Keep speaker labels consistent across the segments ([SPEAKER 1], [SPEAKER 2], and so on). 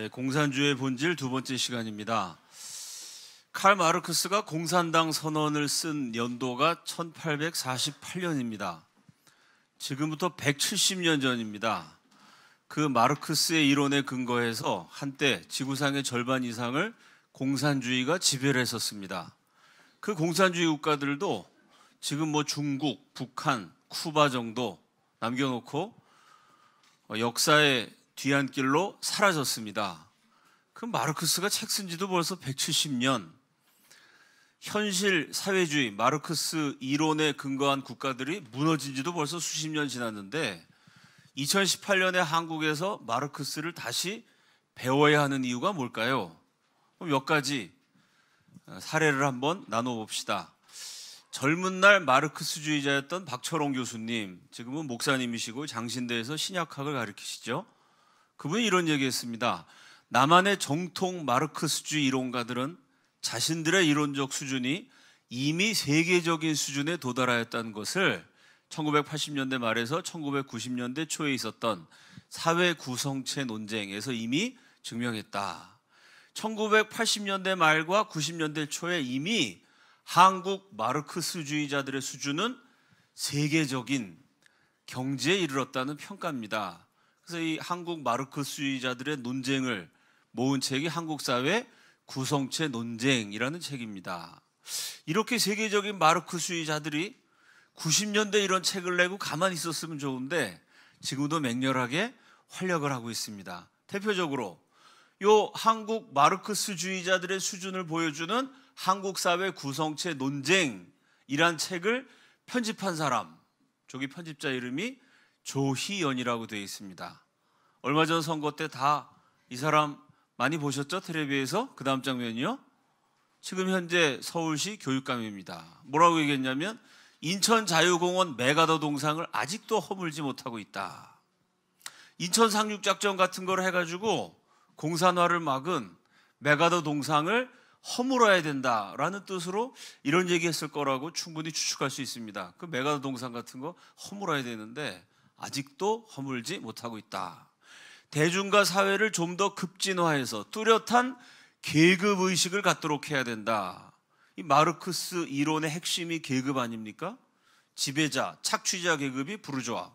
[SPEAKER 1] 네, 공산주의 본질 두 번째 시간입니다. 칼 마르크스가 공산당 선언을 쓴 연도가 1848년입니다. 지금부터 170년 전입니다. 그 마르크스의 이론에 근거해서 한때 지구상의 절반 이상을 공산주의가 지배를 했었습니다. 그 공산주의 국가들도 지금 뭐 중국, 북한, 쿠바 정도 남겨놓고 어, 역사에 뒤안길로 사라졌습니다. 그럼 마르크스가 책 쓴지도 벌써 170년. 현실 사회주의 마르크스 이론에 근거한 국가들이 무너진지도 벌써 수십 년 지났는데 2018년에 한국에서 마르크스를 다시 배워야 하는 이유가 뭘까요? 몇 가지 어, 사례를 한번 나눠봅시다. 젊은 날 마르크스주의자였던 박철홍 교수님, 지금은 목사님이시고 장신대에서 신약학을 가르치시죠. 그분이 이런 얘기했습니다. 남한의 정통 마르크스주의 이론가들은 자신들의 이론적 수준이 이미 세계적인 수준에 도달하였다는 것을 1980년대 말에서 1990년대 초에 있었던 사회 구성체 논쟁에서 이미 증명했다. 1980년대 말과 90년대 초에 이미 한국 마르크스주의자들의 수준은 세계적인 경지에 이르렀다는 평가입니다. 그래서 이 한국 마르크스주의자들의 논쟁을 모은 책이 한국 사회 구성체 논쟁이라는 책입니다. 이렇게 세계적인 마르크스주의자들이 90년대 이런 책을 내고 가만히 있었으면 좋은데 지금도 맹렬하게 활력을 하고 있습니다. 대표적으로 요 한국 마르크스주의자들의 수준을 보여주는 한국 사회 구성체 논쟁이란 책을 편집한 사람 저기 편집자 이름이 조희연이라고 되어 있습니다. 얼마 전 선거 때 다 이 사람 많이 보셨죠? 텔레비에서 그 다음 장면이요. 지금 현재 서울시 교육감입니다. 뭐라고 얘기했냐면 인천자유공원 메가더 동상을 아직도 허물지 못하고 있다. 인천 상륙작전 같은 걸 해가지고 공산화를 막은 메가더 동상을 허물어야 된다라는 뜻으로 이런 얘기했을 거라고 충분히 추측할 수 있습니다. 그 메가더 동상 같은 거 허물어야 되는데 아직도 허물지 못하고 있다. 대중과 사회를 좀 더 급진화해서 뚜렷한 계급 의식을 갖도록 해야 된다. 이 마르크스 이론의 핵심이 계급 아닙니까? 지배자, 착취자 계급이 부르주아,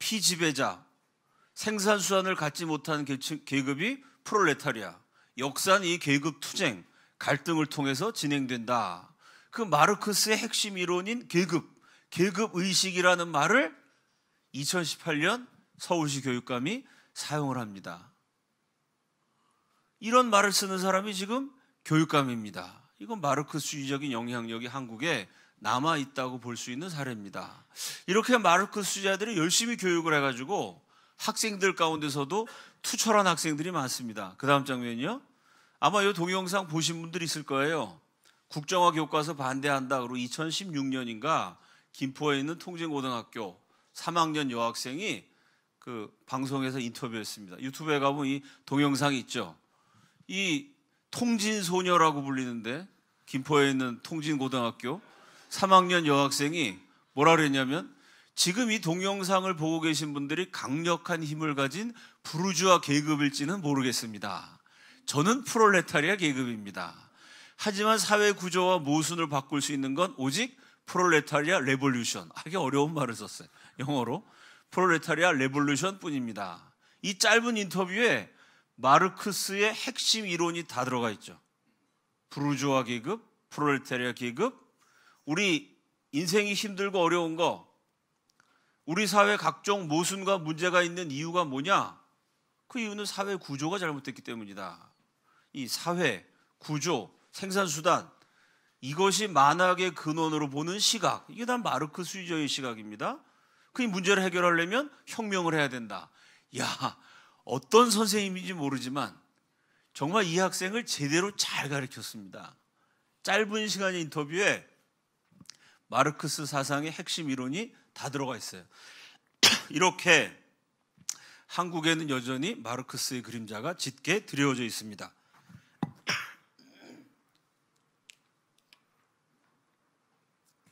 [SPEAKER 1] 피지배자, 생산수단을 갖지 못한 계급이 프롤레타리아. 역사는 이 계급 투쟁, 갈등을 통해서 진행된다. 그 마르크스의 핵심 이론인 계급, 계급 의식이라는 말을 2018년 서울시 교육감이 사용을 합니다. 이런 말을 쓰는 사람이 지금 교육감입니다. 이건 마르크스주의적인 영향력이 한국에 남아 있다고 볼 수 있는 사례입니다. 이렇게 마르크스주의자들이 열심히 교육을 해가지고 학생들 가운데서도 투철한 학생들이 많습니다. 그 다음 장면이요. 아마 이 동영상 보신 분들 이 있을 거예요. 국정화 교과서 반대한다. 그리고 2016년인가 김포에 있는 통진고등학교 3학년 여학생이 그 방송에서 인터뷰했습니다. 유튜브에 가면 보이 동영상이 있죠. 이 통진 소녀라고 불리는데 김포에 있는 통진 고등학교 3학년 여학생이 뭐라 그랬냐면 지금 이 동영상을 보고 계신 분들이 강력한 힘을 가진 부르주아 계급일지는 모르겠습니다. 저는 프롤레타리아 계급입니다. 하지만 사회 구조와 모순을 바꿀 수 있는 건 오직 프롤레타리아 레볼루션. 하기 아, 어려운 말을 썼어요. 영어로 프로레타리아 레볼루션뿐입니다. 이 짧은 인터뷰에 마르크스의 핵심 이론이 다 들어가 있죠. 부르주아 계급, 프로레타리아 계급, 우리 인생이 힘들고 어려운 거, 우리 사회 각종 모순과 문제가 있는 이유가 뭐냐? 그 이유는 사회 구조가 잘못됐기 때문이다. 이 사회 구조, 생산 수단 이것이 만악의 근원으로 보는 시각. 이게 다 마르크스주의 시각입니다. 그 문제를 해결하려면 혁명을 해야 된다. 야, 어떤 선생님인지 모르지만 정말 이 학생을 제대로 잘 가르쳤습니다. 짧은 시간의 인터뷰에 마르크스 사상의 핵심 이론이 다 들어가 있어요. 이렇게 한국에는 여전히 마르크스의 그림자가 짙게 드리워져 있습니다.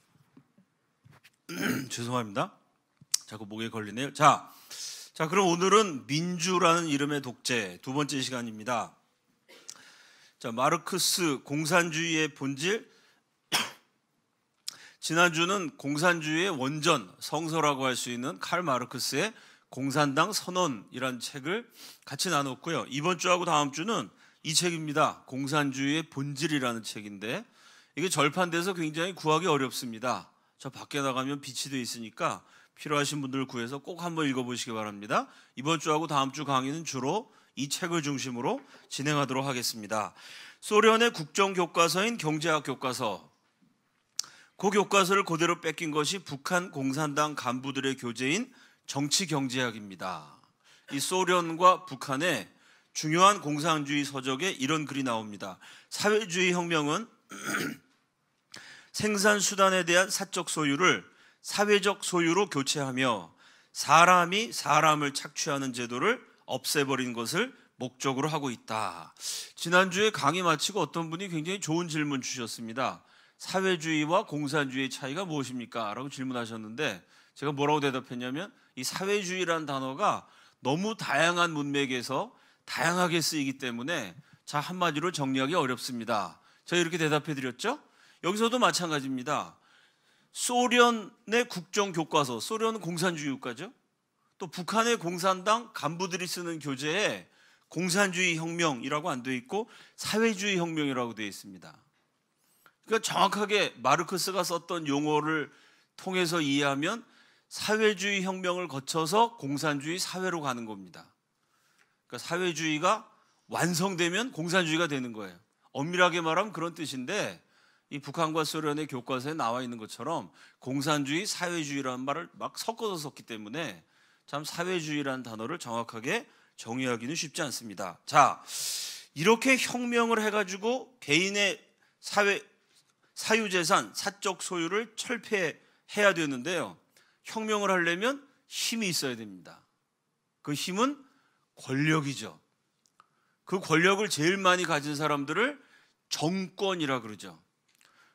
[SPEAKER 1] 죄송합니다. 자꾸 목에 걸리네요. 자, 자 그럼 오늘은 민주라는 이름의 독재 두 번째 시간입니다. 자, 마르크스 공산주의의 본질. 지난주는 공산주의의 원전 성서라고 할 수 있는 칼 마르크스의 공산당 선언이란 책을 같이 나눴고요. 이번 주하고 다음 주는 이 책입니다. 공산주의의 본질이라는 책인데 이게 절판돼서 굉장히 구하기 어렵습니다. 저 밖에 나가면 비치돼 있으니까 필요하신 분들 구해서 꼭 한번 읽어보시기 바랍니다. 이번 주하고 다음 주 강의는 주로 이 책을 중심으로 진행하도록 하겠습니다. 소련의 국정 교과서인 경제학 교과서. 그 교과서를 그대로 뺏긴 것이 북한 공산당 간부들의 교재인 정치 경제학입니다. 이 소련과 북한의 중요한 공산주의 서적에 이런 글이 나옵니다. 사회주의 혁명은 생산 수단에 대한 사적 소유를 사회적 소유로 교체하며 사람이 사람을 착취하는 제도를 없애버린 것을 목적으로 하고 있다. 지난주에 강의 마치고 어떤 분이 굉장히 좋은 질문 주셨습니다. 사회주의와 공산주의의 차이가 무엇입니까? 라고 질문하셨는데 제가 뭐라고 대답했냐면 이사회주의란 단어가 너무 다양한 문맥에서 다양하게 쓰이기 때문에 자 한마디로 정리하기 어렵습니다. 제가 이렇게 대답해 드렸죠? 여기서도 마찬가지입니다. 소련의 국정 교과서, 소련 공산주의 국가죠. 또 북한의 공산당 간부들이 쓰는 교재에 공산주의 혁명이라고 안 돼 있고 사회주의 혁명이라고 되어 있습니다. 그러니까 정확하게 마르크스가 썼던 용어를 통해서 이해하면 사회주의 혁명을 거쳐서 공산주의 사회로 가는 겁니다. 그러니까 사회주의가 완성되면 공산주의가 되는 거예요. 엄밀하게 말하면 그런 뜻인데 이 북한과 소련의 교과서에 나와 있는 것처럼 공산주의, 사회주의라는 말을 막 섞어서 썼기 때문에 참 사회주의라는 단어를 정확하게 정의하기는 쉽지 않습니다. 자, 이렇게 혁명을 해가지고 개인의 사회 사유재산, 사적 소유를 철폐해야 되는데요. 혁명을 하려면 힘이 있어야 됩니다. 그 힘은 권력이죠. 그 권력을 제일 많이 가진 사람들을 정권이라 그러죠.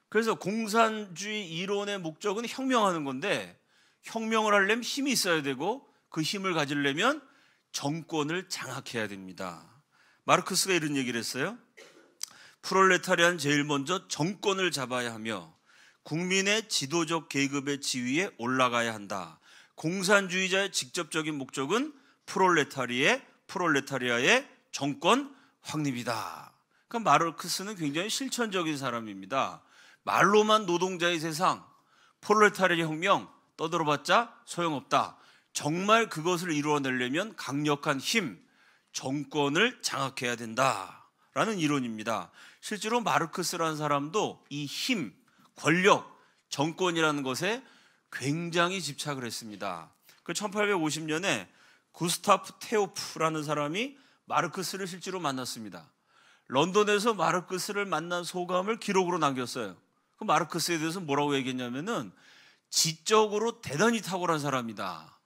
[SPEAKER 1] 그래서 공산주의 이론의 목적은 혁명하는 건데 혁명을 하려면 힘이 있어야 되고 그 힘을 가지려면 정권을 장악해야 됩니다. 마르크스가 이런 얘기를 했어요. 프롤레타리안 제일 먼저 정권을 잡아야 하며 국민의 지도적 계급의 지위에 올라가야 한다. 공산주의자의 직접적인 목적은 프롤레타리의 프롤레타리아의 정권 확립이다. 그러니까 마르크스는 굉장히 실천적인 사람입니다. 말로만 노동자의 세상, 폴레타리의 혁명 떠들어봤자 소용없다. 정말 그것을 이루어내려면 강력한 힘, 정권을 장악해야 된다. 라는 이론입니다. 실제로 마르크스라는 사람도 이 힘, 권력, 정권이라는 것에 굉장히 집착을 했습니다. 그 1850년에 구스타프 테오프라는 사람이 마르크스를 실제로 만났습니다. 런던에서 마르크스를 만난 소감을 기록으로 남겼어요. 그 마르크스에 대해서 뭐라고 얘기했냐면은 지적으로 대단히 탁월한 사람이다.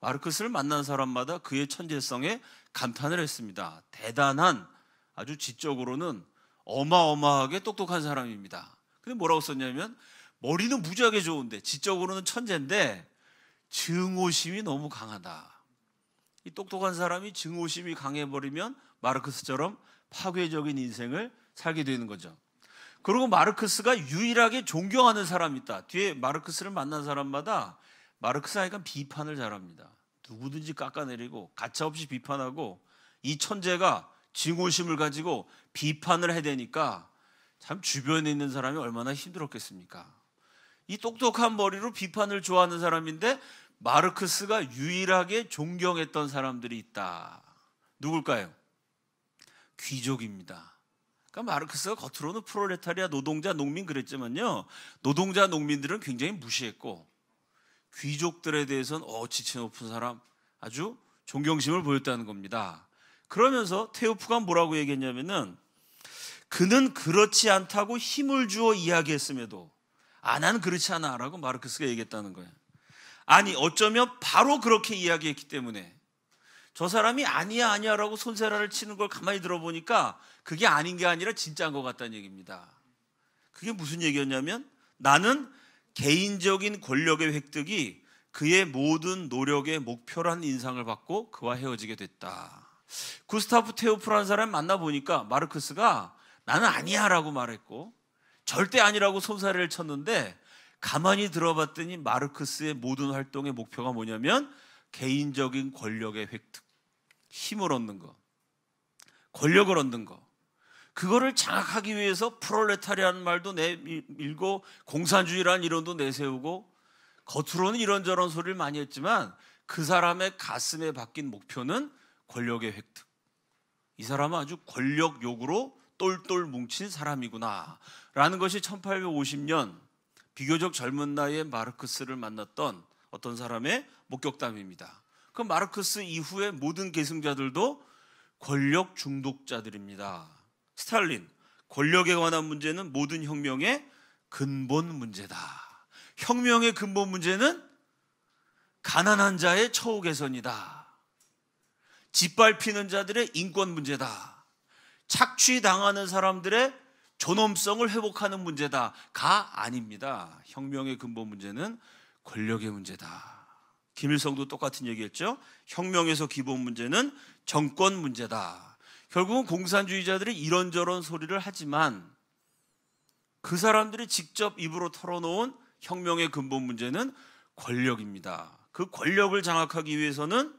[SPEAKER 1] 마르크스를 만난 사람마다 그의 천재성에 감탄을 했습니다. 대단한 아주 지적으로는 어마어마하게 똑똑한 사람입니다. 근데 뭐라고 썼냐면 머리는 무지하게 좋은데 지적으로는 천재인데 증오심이 너무 강하다. 이 똑똑한 사람이 증오심이 강해버리면 마르크스처럼 파괴적인 인생을 살게 되는 거죠. 그리고 마르크스가 유일하게 존경하는 사람이 있다. 뒤에 마르크스를 만난 사람마다 마르크스 하니까 비판을 잘합니다. 누구든지 깎아내리고 가차없이 비판하고 이 천재가 증오심을 가지고 비판을 해대니까 참 주변에 있는 사람이 얼마나 힘들었겠습니까? 이 똑똑한 머리로 비판을 좋아하는 사람인데 마르크스가 유일하게 존경했던 사람들이 있다. 누굴까요? 귀족입니다. 그러니까 마르크스가 겉으로는 프로레타리아 노동자, 농민 그랬지만요. 노동자, 농민들은 굉장히 무시했고 귀족들에 대해서는 어 지체 높은 사람 아주 존경심을 보였다는 겁니다. 그러면서 테오프가 뭐라고 얘기했냐면은 그는 그렇지 않다고 힘을 주어 이야기했음에도 아 나는 그렇지 않아라고 마르크스가 얘기했다는 거예요. 아니 어쩌면 바로 그렇게 이야기했기 때문에 저 사람이 아니야 아니야라고 손세라를 치는 걸 가만히 들어보니까 그게 아닌 게 아니라 진짜인 것 같다는 얘기입니다. 그게 무슨 얘기였냐면 나는 개인적인 권력의 획득이 그의 모든 노력의 목표란 인상을 받고 그와 헤어지게 됐다. 구스타프 테오프라는 사람 만나 보니까 마르크스가 나는 아니야라고 말했고 절대 아니라고 손사래를 쳤는데 가만히 들어봤더니 마르크스의 모든 활동의 목표가 뭐냐면 개인적인 권력의 획득. 힘을 얻는 거, 권력을 얻는 거, 그거를 장악하기 위해서 프롤레타리라는 말도 내밀고 공산주의라는 이론도 내세우고 겉으로는 이런저런 소리를 많이 했지만 그 사람의 가슴에 박힌 목표는 권력의 획득. 이 사람은 아주 권력 욕으로 똘똘 뭉친 사람이구나. 라는 것이 1850년 비교적 젊은 나이에 마르크스를 만났던 어떤 사람의 목격담입니다. 그 마르크스 이후의 모든 계승자들도 권력 중독자들입니다. 스탈린, 권력에 관한 문제는 모든 혁명의 근본 문제다. 혁명의 근본 문제는 가난한 자의 처우 개선이다. 짓밟히는 자들의 인권 문제다. 착취당하는 사람들의 존엄성을 회복하는 문제다가 아닙니다. 혁명의 근본 문제는 권력의 문제다. 김일성도 똑같은 얘기했죠. 혁명에서 기본 문제는 정권 문제다. 결국은 공산주의자들이 이런저런 소리를 하지만 그 사람들이 직접 입으로 털어놓은 혁명의 근본 문제는 권력입니다. 그 권력을 장악하기 위해서는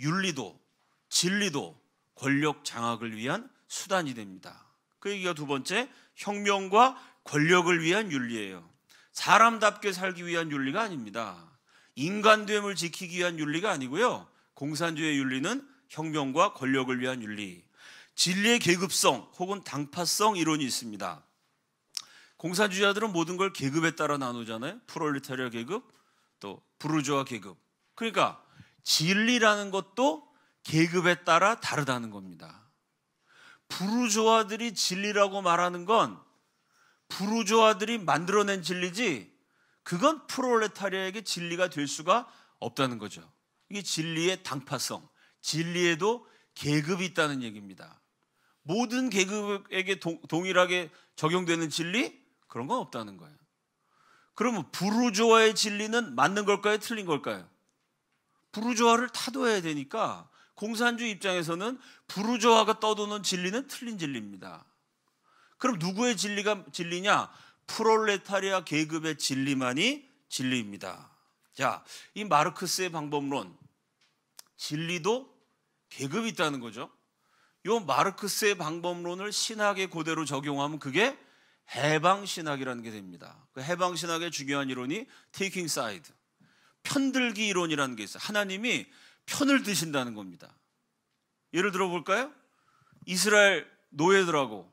[SPEAKER 1] 윤리도 진리도 권력 장악을 위한 수단이 됩니다. 그 얘기가 두 번째 혁명과 권력을 위한 윤리예요. 사람답게 살기 위한 윤리가 아닙니다. 인간됨을 지키기 위한 윤리가 아니고요. 공산주의 윤리는 혁명과 권력을 위한 윤리, 진리의 계급성 혹은 당파성 이론이 있습니다. 공산주의자들은 모든 걸 계급에 따라 나누잖아요. 프롤리타리아 계급, 또 부르주아 계급. 그러니까 진리라는 것도 계급에 따라 다르다는 겁니다. 부르주아들이 진리라고 말하는 건 부르주아들이 만들어낸 진리지 그건 프롤레타리아에게 진리가 될 수가 없다는 거죠. 이게 진리의 당파성, 진리에도 계급이 있다는 얘기입니다. 모든 계급에게 동, 일하게 적용되는 진리 그런 건 없다는 거예요. 그러면 부르조아의 진리는 맞는 걸까요? 틀린 걸까요? 부르조아를 타도해야 되니까 공산주의 입장에서는 부르조아가 떠도는 진리는 틀린 진리입니다. 그럼 누구의 진리가 진리냐? 프롤레타리아 계급의 진리만이 진리입니다. 자, 이 마르크스의 방법론 진리도 계급이 있다는 거죠. 요 마르크스의 방법론을 신학의 고대로 적용하면 그게 해방 신학이라는 게 됩니다. 그 해방 신학의 중요한 이론이 테이킹 사이드. 편들기 이론이라는 게 있어요. 하나님이 편을 드신다는 겁니다. 예를 들어 볼까요? 이스라엘 노예들하고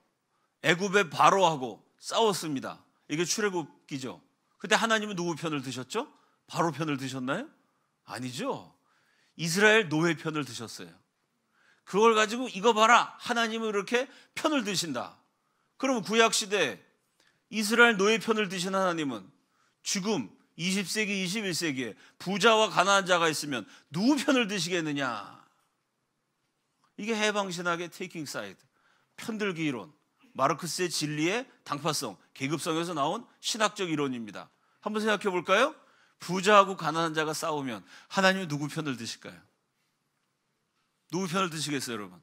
[SPEAKER 1] 애굽의 바로하고 싸웠습니다. 이게 출애굽기죠. 그때 하나님은 누구 편을 드셨죠? 바로 편을 드셨나요? 아니죠. 이스라엘 노예 편을 드셨어요. 그걸 가지고 이거 봐라. 하나님은 이렇게 편을 드신다. 그러 구약 시대 이스라엘 노예 편을 드신 하나님은 지금 20세기, 21세기에 부자와 가난한 자가 있으면 누구 편을 드시겠느냐? 이게 해방신학의 테이킹 사이드, 편들기 이론, 마르크스의 진리의 당파성, 계급성에서 나온 신학적 이론입니다. 한번 생각해 볼까요? 부자하고 가난한 자가 싸우면 하나님은 누구 편을 드실까요? 누구 편을 드시겠어요, 여러분?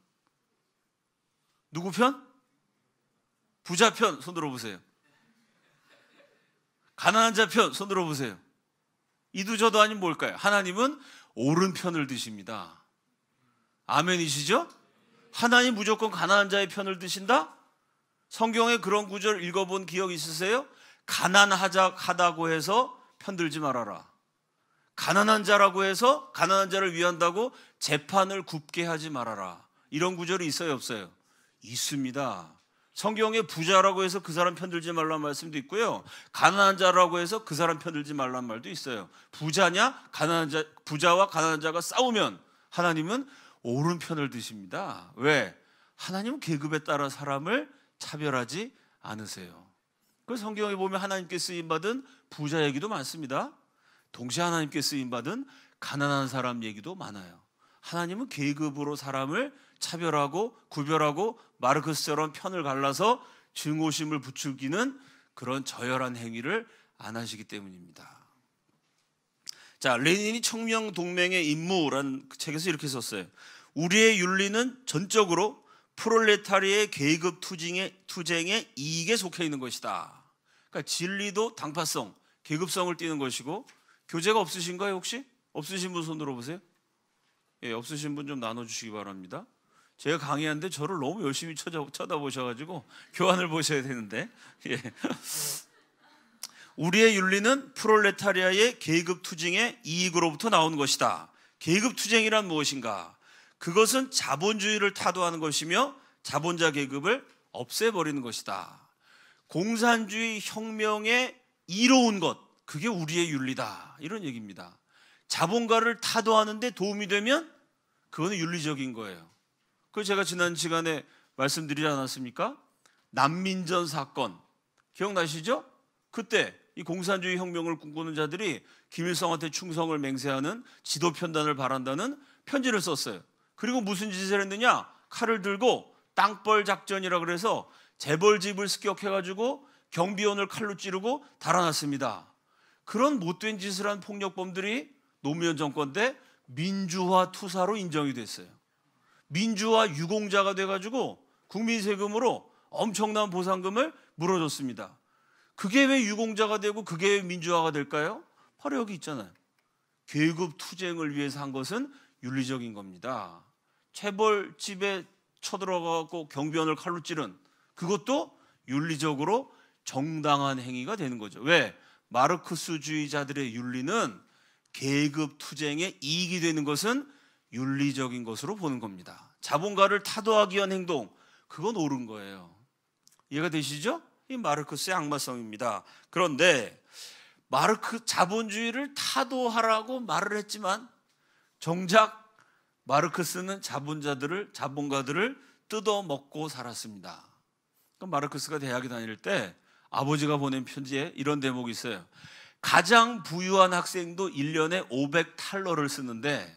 [SPEAKER 1] 누구 편? 부자 편, 손 들어보세요. 가난한 자 편, 손 들어보세요. 이두저도 아닌 뭘까요? 하나님은 오른편을 드십니다. 아멘이시죠? 하나님 무조건 가난한 자의 편을 드신다? 성경에 그런 구절 읽어본 기억 있으세요? 가난하다고 해서 편들지 말아라. 가난한 자라고 해서 가난한 자를 위한다고 재판을 굽게 하지 말아라. 이런 구절이 있어요, 없어요? 있습니다. 성경에 부자라고 해서 그 사람 편들지 말란 말씀도 있고요. 가난한 자라고 해서 그 사람 편들지 말란 말도 있어요. 부자냐? 가난한 자, 부자와 가난한 자가 싸우면 하나님은 오른편을 드십니다. 왜? 하나님은 계급에 따라 사람을 차별하지 않으세요. 그 성경에 보면 하나님께 쓰임 받은 부자 얘기도 많습니다. 동시에 하나님께 쓰임 받은 가난한 사람 얘기도 많아요. 하나님은 계급으로 사람을 차별하고 구별하고 마르크스처럼 편을 갈라서 증오심을 부추기는 그런 저열한 행위를 안 하시기 때문입니다. 자, 레닌이 청명 동맹의 임무라는 책에서 이렇게 썼어요. 우리의 윤리는 전적으로 프롤레타리의 계급 투쟁의, 투쟁의 이익에 속해 있는 것이다. 그러니까 진리도 당파성, 계급성을 띠는 것이고 교재가 없으신가요 혹시? 없으신 분 손들어 보세요. 예, 없으신 분 좀 나눠주시기 바랍니다. 제가 강의하는데 저를 너무 열심히 쳐다, 쳐다보셔가지고 교환을 보셔야 되는데 예. 우리의 윤리는 프롤레타리아의 계급 투쟁의 이익으로부터 나온 것이다. 계급 투쟁이란 무엇인가? 그것은 자본주의를 타도하는 것이며 자본자 계급을 없애버리는 것이다. 공산주의 혁명의 이로운 것, 그게 우리의 윤리다. 이런 얘기입니다. 자본가를 타도하는데 도움이 되면 그거는 윤리적인 거예요. 그 제가 지난 시간에 말씀드리지 않았습니까? 난민전 사건 기억나시죠? 그때 이 공산주의 혁명을 꿈꾸는 자들이 김일성한테 충성을 맹세하는 지도 편단을 바란다는 편지를 썼어요. 그리고 무슨 짓을 했느냐? 칼을 들고 땅벌 작전이라 그래서 재벌집을 습격해가지고 경비원을 칼로 찌르고 달아났습니다. 그런 못된 짓을 한 폭력범들이 노무현 정권 때 민주화 투사로 인정이 됐어요. 민주화 유공자가 돼가지고 국민 세금으로 엄청난 보상금을 물어줬습니다. 그게 왜 유공자가 되고 그게 왜 민주화가 될까요? 바로 여기 있잖아요. 계급 투쟁을 위해서 한 것은 윤리적인 겁니다. 체벌 집에 쳐들어가고 경비원을 칼로 찌른 그것도 윤리적으로 정당한 행위가 되는 거죠. 왜? 마르크스주의자들의 윤리는 계급 투쟁에 이익이 되는 것은 윤리적인 것으로 보는 겁니다. 자본가를 타도하기 위한 행동, 그건 옳은 거예요. 이해가 되시죠? 이 마르크스의 악마성입니다. 그런데 마르크 자본주의를 타도하라고 말을 했지만 정작 마르크스는 자본자들을 자본가들을 뜯어 먹고 살았습니다. 그럼 그러니까 마르크스가 대학에 다닐 때 아버지가 보낸 편지에 이런 대목이 있어요. 가장 부유한 학생도 1년에 500탈러를 쓰는데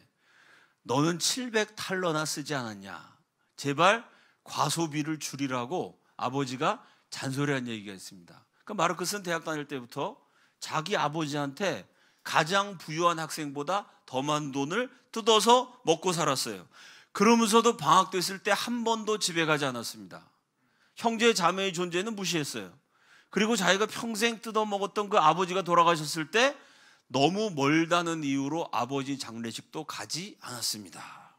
[SPEAKER 1] 너는 700탈러나 쓰지 않았냐. 제발 과소비를 줄이라고 아버지가 잔소리한 얘기가 있습니다. 그 마르크스는 대학 다닐 때부터 자기 아버지한테 가장 부유한 학생보다 더 많은 돈을 뜯어서 먹고 살았어요. 그러면서도 방학 됐을 때 한 번도 집에 가지 않았습니다. 형제 자매의 존재는 무시했어요. 그리고 자기가 평생 뜯어먹었던 그 아버지가 돌아가셨을 때 너무 멀다는 이유로 아버지 장례식도 가지 않았습니다.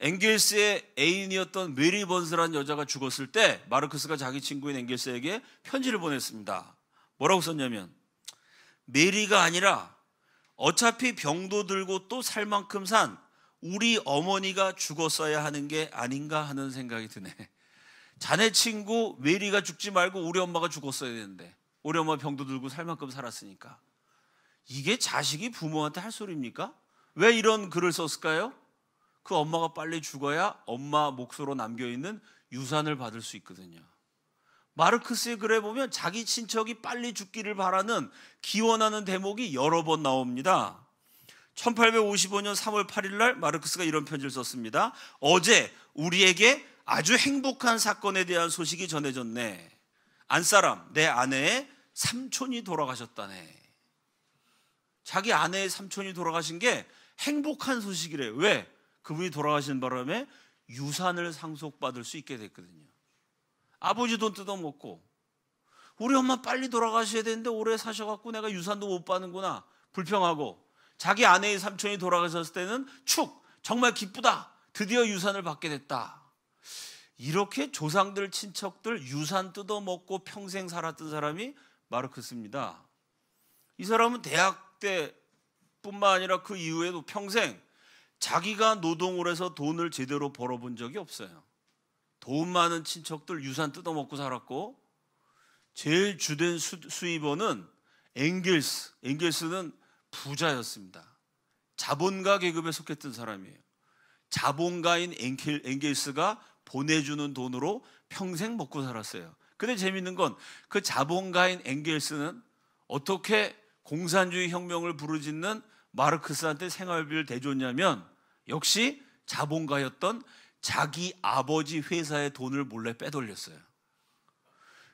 [SPEAKER 1] 앵겔스의 애인이었던 메리 번스라는 여자가 죽었을 때 마르크스가 자기 친구인 앵겔스에게 편지를 보냈습니다. 뭐라고 썼냐면 메리가 아니라 어차피 병도 들고 또 살 만큼 산 우리 어머니가 죽었어야 하는 게 아닌가 하는 생각이 드네. 자네 친구 메리가 죽지 말고 우리 엄마가 죽었어야 되는데 우리 엄마 병도 들고 살 만큼 살았으니까 이게 자식이 부모한테 할 소리입니까? 왜 이런 글을 썼을까요? 그 엄마가 빨리 죽어야 엄마 몫으로 남겨있는 유산을 받을 수 있거든요. 마르크스의 글에 보면 자기 친척이 빨리 죽기를 바라는 기원하는 대목이 여러 번 나옵니다. 1855년 3월 8일 날 마르크스가 이런 편지를 썼습니다. 어제 우리에게 아주 행복한 사건에 대한 소식이 전해졌네. 안사람, 내 아내의 삼촌이 돌아가셨다네. 자기 아내의 삼촌이 돌아가신 게 행복한 소식이래. 왜? 그분이 돌아가신 바람에 유산을 상속받을 수 있게 됐거든요. 아버지 돈 뜯어먹고 우리 엄마 빨리 돌아가셔야 되는데 오래 사셔갖고 내가 유산도 못 받는구나 불평하고 자기 아내의 삼촌이 돌아가셨을 때는 축 정말 기쁘다 드디어 유산을 받게 됐다 이렇게 조상들 친척들 유산 뜯어먹고 평생 살았던 사람이 마르크스입니다 이 사람은 대학 때 뿐만 아니라 그 이후에도 평생 자기가 노동을 해서 돈을 제대로 벌어본 적이 없어요 돈 많은 친척들 유산 뜯어먹고 살았고 제일 주된 수, 입원은 앵 n g e 겔스는 부자였습니다. 자본가 계급에 속했던 사람이에요. 자본가인 엥겔, 엥겔스가 보내주는 돈으로 평생 먹고 살았어요. 근데 재밌는 건 그 자본가인 엥겔스는 어떻게 공산주의 혁명을 부르짖는 마르크스한테 생활비를 대줬냐면 역시 자본가였던 자기 아버지 회사의 돈을 몰래 빼돌렸어요.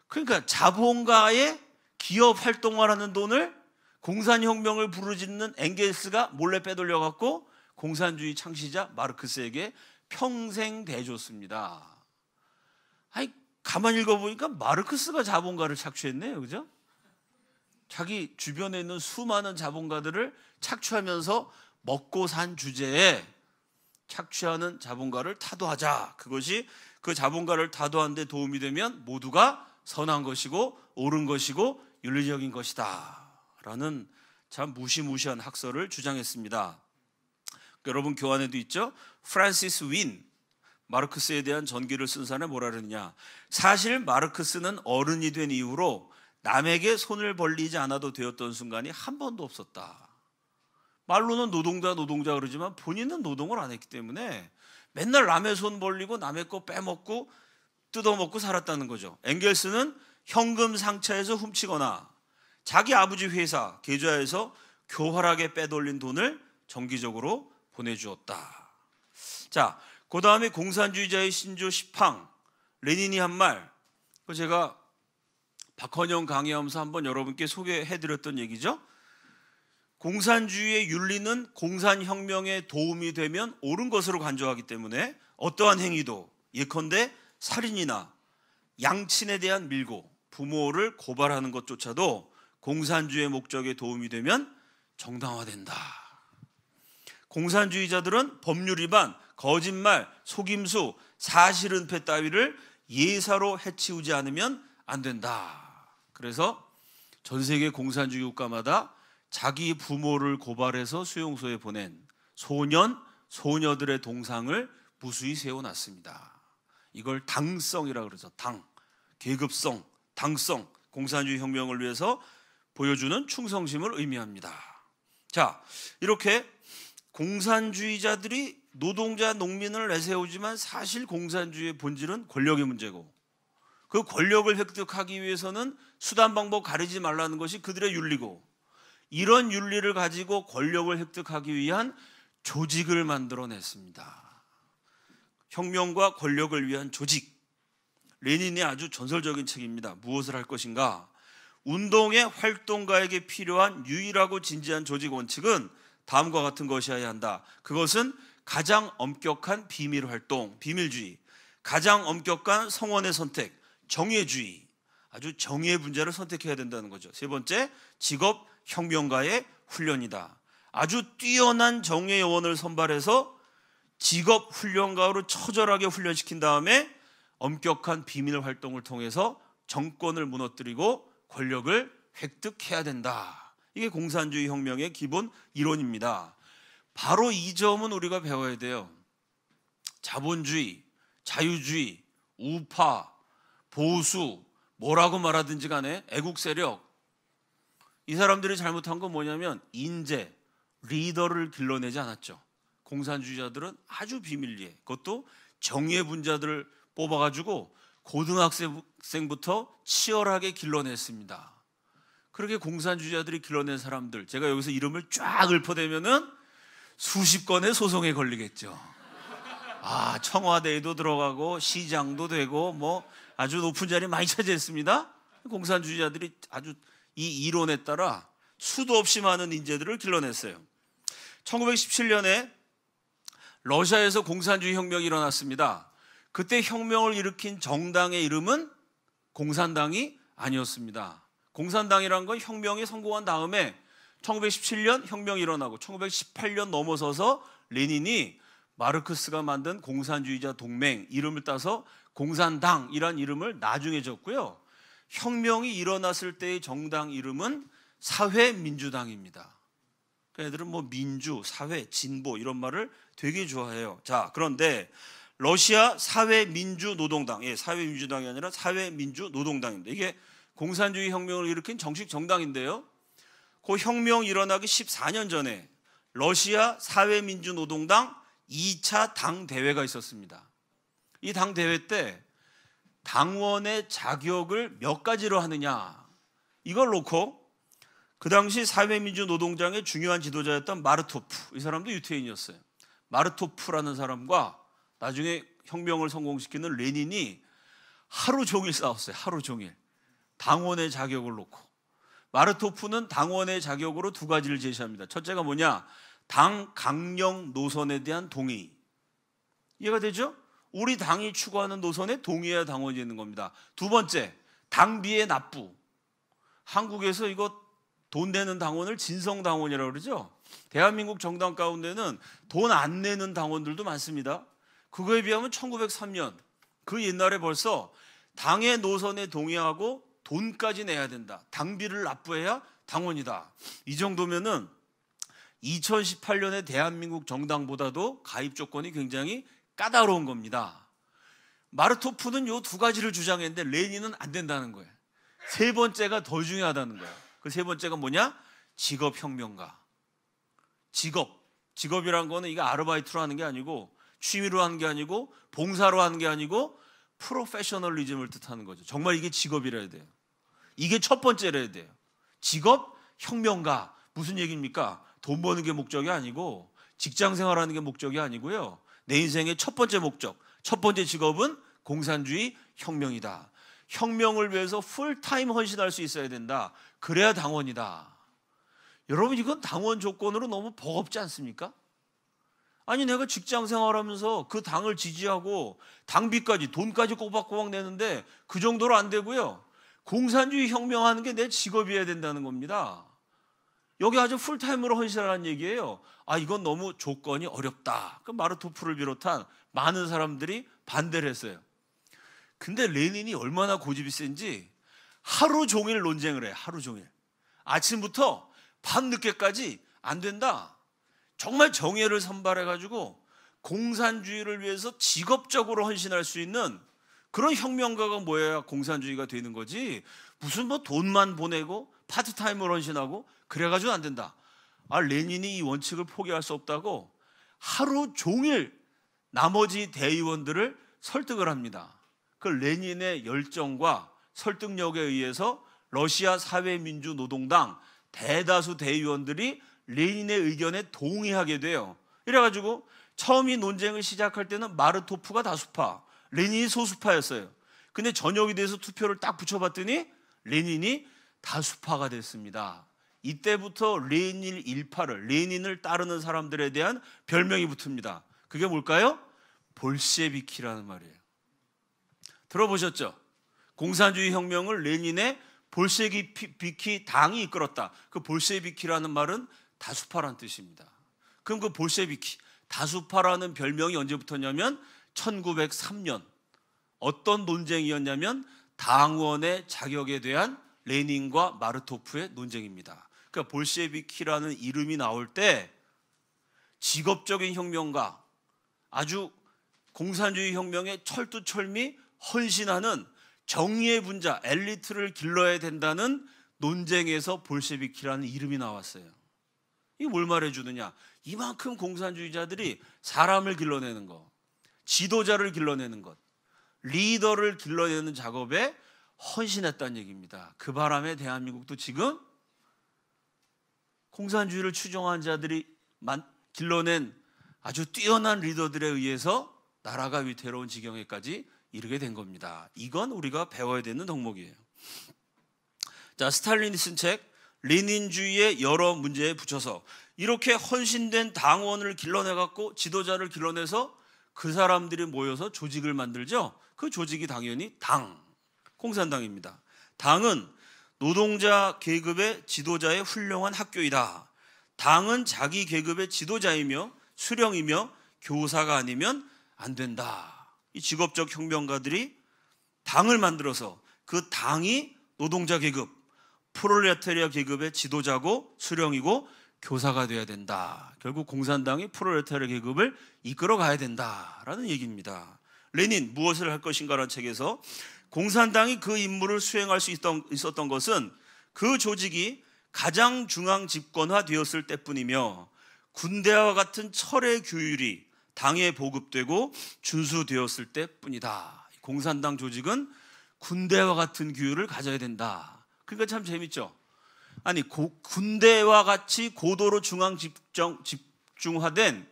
[SPEAKER 1] 그러니까 자본가의 기업 활동화라는 돈을 공산혁명을 부르짖는 엥겔스가 몰래 빼돌려 갖고 공산주의 창시자 마르크스에게 평생 대줬습니다. 아니 가만 히 읽어보니까 마르크스가 자본가를 착취했네요, 그죠? 자기 주변에 있는 수많은 자본가들을 착취하면서 먹고 산 주제에 착취하는 자본가를 타도하자. 그것이 그 자본가를 타도하는 데 도움이 되면 모두가 선한 것이고 옳은 것이고 윤리적인 것이다. 라는 참 무시무시한 학설을 주장했습니다. 여러분 교환에도 있죠. 프란시스 윈 마르크스에 대한 전기를 쓴 사람이 뭐라 그러냐 사실 마르크스는 어른이 된 이후로 남에게 손을 벌리지 않아도 되었던 순간이 한 번도 없었다. 말로는 노동자 노동자 그러지만 본인은 노동을 안 했기 때문에 맨날 남의 손 벌리고 남의 거 빼먹고 뜯어먹고 살았다는 거죠. 앵겔스는 현금 상차에서 훔치거나 자기 아버지 회사 계좌에서 교활하게 빼돌린 돈을 정기적으로 보내주었다. 자, 그 다음에 공산주의자의 신조 시팡 레닌이 한 말, 그 제가 박헌영 강의하면서 한번 여러분께 소개해드렸던 얘기죠. 공산주의의 윤리는 공산혁명에 도움이 되면 옳은 것으로 간주하기 때문에 어떠한 행위도 예컨대 살인이나 양친에 대한 밀고 부모를 고발하는 것조차도 공산주의 목적에 도움이 되면 정당화된다. 공산주의자들은 법률 위반, 거짓말, 속임수, 사실 은폐 따위를 예사로 해치우지 않으면 안 된다. 그래서 전 세계 공산주의 국가마다 자기 부모를 고발해서 수용소에 보낸 소년, 소녀들의 동상을 무수히 세워놨습니다. 이걸 당성이라 고 그러죠. 당, 계급성, 당성, 공산주의 혁명을 위해서 보여주는 충성심을 의미합니다. 자, 이렇게 공산주의자들이 노동자, 농민을 내세우지만 사실 공산주의의 본질은 권력의 문제고 그 권력을 획득하기 위해서는 수단 방법 가리지 말라는 것이 그들의 윤리고 이런 윤리를 가지고 권력을 획득하기 위한 조직을 만들어냈습니다. 혁명과 권력을 위한 조직. 레닌이 아주 전설적인 책입니다. 무엇을 할 것인가? 운동의 활동가에게 필요한 유일하고 진지한 조직 원칙은 다음과 같은 것이어야 한다. 그것은 가장 엄격한 비밀 활동, 비밀주의, 가장 엄격한 성원의 선택, 정의주의. 아주 정의의 분자를 선택해야 된다는 거죠. 세 번째, 직업 혁명가의 훈련이다. 아주 뛰어난 정예 요원을 선발해서 직업 훈련가로 처절하게 훈련시킨 다음에 엄격한 비밀 활동을 통해서 정권을 무너뜨리고 권력을 획득해야 된다. 이게 공산주의 혁명의 기본 이론입니다. 바로 이 점은 우리가 배워야 돼요. 자본주의, 자유주의, 우파, 보수, 뭐라고 말하든지 간에 애국 세력 이 사람들이 잘못한 건 뭐냐면 인재, 리더를 길러내지 않았죠. 공산주의자들은 아주 비밀리에 그것도 정예 분자들을 뽑아가지고 고등학생부터 치열하게 길러냈습니다. 그렇게 공산주의자들이 길러낸 사람들, 제가 여기서 이름을 쫙 읊어대면은 수십 건의 소송에 걸리겠죠. 아, 청와대에도 들어가고 시장도 되고 뭐 아주 높은 자리 많이 차지했습니다. 공산주의자들이 아주 이 이론에 따라 수도 없이 많은 인재들을 길러냈어요. 1917년에 러시아에서 공산주의 혁명이 일어났습니다. 그때 혁명을 일으킨 정당의 이름은 공산당이 아니었습니다. 공산당이란 건혁명이 성공한 다음에 1917년 혁명이 일어나고 1918년 넘어서서 레닌이 마르크스가 만든 공산주의자 동맹 이름을 따서 공산당이란 이름을 나중에 줬고요. 혁명이 일어났을 때의 정당 이름은 사회민주당입니다. 그 애들은 뭐 민주, 사회, 진보 이런 말을 되게 좋아해요. 자, 그런데 러시아 사회민주노동당, 예, 사회민주당이 아니라 사회민주노동당입니다. 이게 공산주의 혁명을 일으킨 정식 정당인데요. 그 혁명 일어나기 14년 전에 러시아 사회민주노동당 2차 당 대회가 있었습니다. 이 당 대회 때 당원의 자격을 몇 가지로 하느냐 이걸 놓고 그 당시 사회민주 노동장의 중요한 지도자였던 마르토프 이 사람도 유태인이었어요. 마르토프라는 사람과 나중에 혁명을 성공시키는 레닌이 하루 종일 싸웠어요. 하루 종일 당원의 자격을 놓고 마르토프는 당원의 자격으로 두 가지를 제시합니다. 첫째가 뭐냐? 당 강령 노선에 대한 동의. 이해가 되죠? 우리 당이 추구하는 노선에 동의해야 당원이 되는 겁니다. 두 번째, 당비의 납부. 한국에서 이거 돈 내는 당원을 진성 당원이라고 그러죠. 대한민국 정당 가운데는 돈 안 내는 당원들도 많습니다. 그거에 비하면 1903년 그 옛날에 벌써 당의 노선에 동의하고 돈까지 내야 된다. 당비를 납부해야 당원이다. 이 정도면은 2 0 1 8년에 대한민국 정당보다도 가입 조건이 굉장히 까다로운 겁니다. 마르토프는 요 두 가지를 주장했는데 레닌은 안 된다는 거예요. 세 번째가 더 중요하다는 거예요. 그 세 번째가 뭐냐? 직업 혁명가. 직업. 직업이란 거는 이게 아르바이트로 하는 게 아니고 취미로 하는 게 아니고 봉사로 하는 게 아니고 프로페셔널리즘을 뜻하는 거죠. 정말 이게 직업이라야 돼요. 이게 첫 번째라야 돼요. 직업 혁명가. 무슨 얘기입니까? 돈 버는 게 목적이 아니고 직장 생활하는 게 목적이 아니고요. 내 인생의 첫 번째 목적, 첫 번째 직업은 공산주의 혁명이다. 혁명을 위해서 풀타임 헌신할 수 있어야 된다. 그래야 당원이다. 여러분 이건 당원 조건으로 너무 버겁지 않습니까? 아니 내가 직장 생활하면서 그 당을 지지하고 당비까지 돈까지 꼬박꼬박 내는데 그 정도로 안 되고요. 공산주의 혁명하는 게 내 직업이어야 된다는 겁니다. 여기 아주 풀타임으로 헌신하라는 얘기예요. 아, 이건 너무 조건이 어렵다. 그 마르토프를 비롯한 많은 사람들이 반대를 했어요. 근데 레닌이 얼마나 고집이 센지 하루 종일 논쟁을 해. 요 하루 종일. 아침부터 밤늦게까지 안 된다. 정말 정예를 선발해 가지고 공산주의를 위해서 직업적으로 헌신할 수 있는 그런 혁명가가 뭐야 공산주의가 되는 거지. 무슨 뭐 돈만 보내고 파트타임을 헌신하고 그래가지고 안 된다. 아, 레닌이 이 원칙을 포기할 수 없다고 하루 종일 나머지 대의원들을 설득을 합니다. 그 레닌의 열정과 설득력에 의해서 러시아 사회민주노동당 대다수 대의원들이 레닌의 의견에 동의하게 돼요. 이래가지고 처음 이 논쟁을 시작할 때는 마르토프가 다수파, 레닌이 소수파였어요. 근데 저녁이 돼서 투표를 딱 붙여봤더니 레닌이 다수파가 됐습니다. 이때부터 레닌 일파를 레닌을 따르는 사람들에 대한 별명이 붙습니다. 그게 뭘까요? 볼셰비키라는 말이에요. 들어보셨죠? 공산주의 혁명을 레닌의 볼셰비키 당이 이끌었다. 그 볼셰비키라는 말은 다수파라는 뜻입니다. 그럼 그 볼셰비키 다수파라는 별명이 언제부터냐면 1903년 어떤 논쟁이었냐면 당원의 자격에 대한 레닌과 마르토프의 논쟁입니다. 그러니까 볼셰비키라는 이름이 나올 때 직업적인 혁명과 아주 공산주의 혁명에 철두철미 헌신하는 정의의 분자 엘리트를 길러야 된다는 논쟁에서 볼셰비키라는 이름이 나왔어요. 이게 뭘 말해 주느냐? 이만큼 공산주의자들이 사람을 길러내는 것, 지도자를 길러내는 것, 리더를 길러내는 작업에 헌신했다는 얘기입니다. 그 바람에 대한민국도 지금 공산주의를 추종한 자들이 길러낸 아주 뛰어난 리더들에 의해서 나라가 위태로운 지경에까지 이르게 된 겁니다. 이건 우리가 배워야 되는 덕목이에요. 자, 스탈린이 쓴 책, 레닌주의의 여러 문제에 붙여서 이렇게 헌신된 당원을 길러내갖고 지도자를 길러내서 그 사람들이 모여서 조직을 만들죠. 그 조직이 당연히 당, 공산당입니다. 당은 노동자 계급의 지도자의 훌륭한 학교이다. 당은 자기 계급의 지도자이며 수령이며 교사가 아니면 안 된다. 이 직업적 혁명가들이 당을 만들어서 그 당이 노동자 계급, 프롤레타리아 계급의 지도자고 수령이고 교사가 돼야 된다. 결국 공산당이 프롤레타리아 계급을 이끌어 가야 된다라는 얘기입니다. 레닌 무엇을 할 것인가라는 책에서 공산당이 그 임무를 수행할 수 있던, 있었던 것은 그 조직이 가장 중앙 집권화 되었을 때뿐이며 군대와 같은 철의 규율이 당에 보급되고 준수되었을 때뿐이다. 공산당 조직은 군대와 같은 규율을 가져야 된다. 그러니까 참 재밌죠. 아니 고, 군대와 같이 고도로 중앙 집정, 집중화된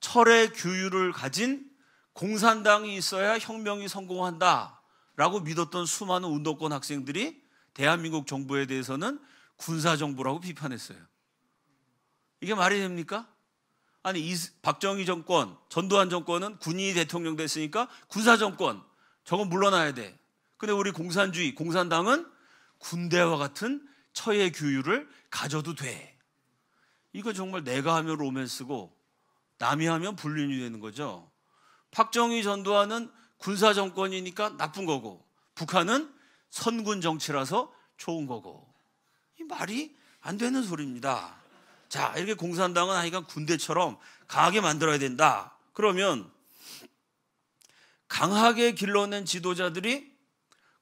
[SPEAKER 1] 철의 규율을 가진 공산당이 있어야 혁명이 성공한다. 라고 믿었던 수많은 운동권 학생들이 대한민국 정부에 대해서는 군사정부라고 비판했어요. 이게 말이 됩니까? 아니, 박정희 정권, 전두환 정권은 군인이 대통령 됐으니까 군사정권, 저건 물러나야 돼. 근데 우리 공산주의, 공산당은 군대와 같은 처의 규율을 가져도 돼. 이거 정말 내가 하면 로맨스고 남이 하면 불륜이 되는 거죠. 박정희 전두환은 군사 정권이니까 나쁜 거고 북한은 선군 정치라서 좋은 거고 이 말이 안 되는 소리입니다. 자 이렇게 공산당은 하니간 군대처럼 강하게 만들어야 된다. 그러면 강하게 길러낸 지도자들이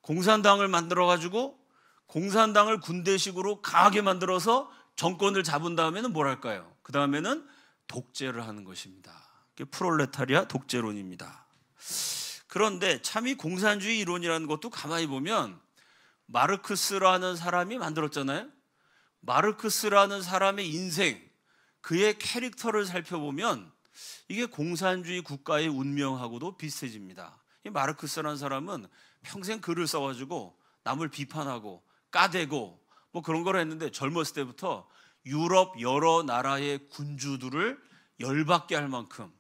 [SPEAKER 1] 공산당을 만들어 가지고 공산당을 군대식으로 강하게 만들어서 정권을 잡은 다음에는 뭘 할까요? 그 다음에는 독재를 하는 것입니다. 이게 프롤레타리아 독재론입니다. 그런데 참이 공산주의 이론이라는 것도 가만히 보면 마르크스라는 사람이 만들었잖아요. 마르크스라는 사람의 인생, 그의 캐릭터를 살펴보면 이게 공산주의 국가의 운명하고도 비슷해집니다. 이 마르크스라는 사람은 평생 글을 써가지고 남을 비판하고 까대고 뭐 그런 걸 했는데 젊었을 때부터 유럽 여러 나라의 군주들을 열받게 할 만큼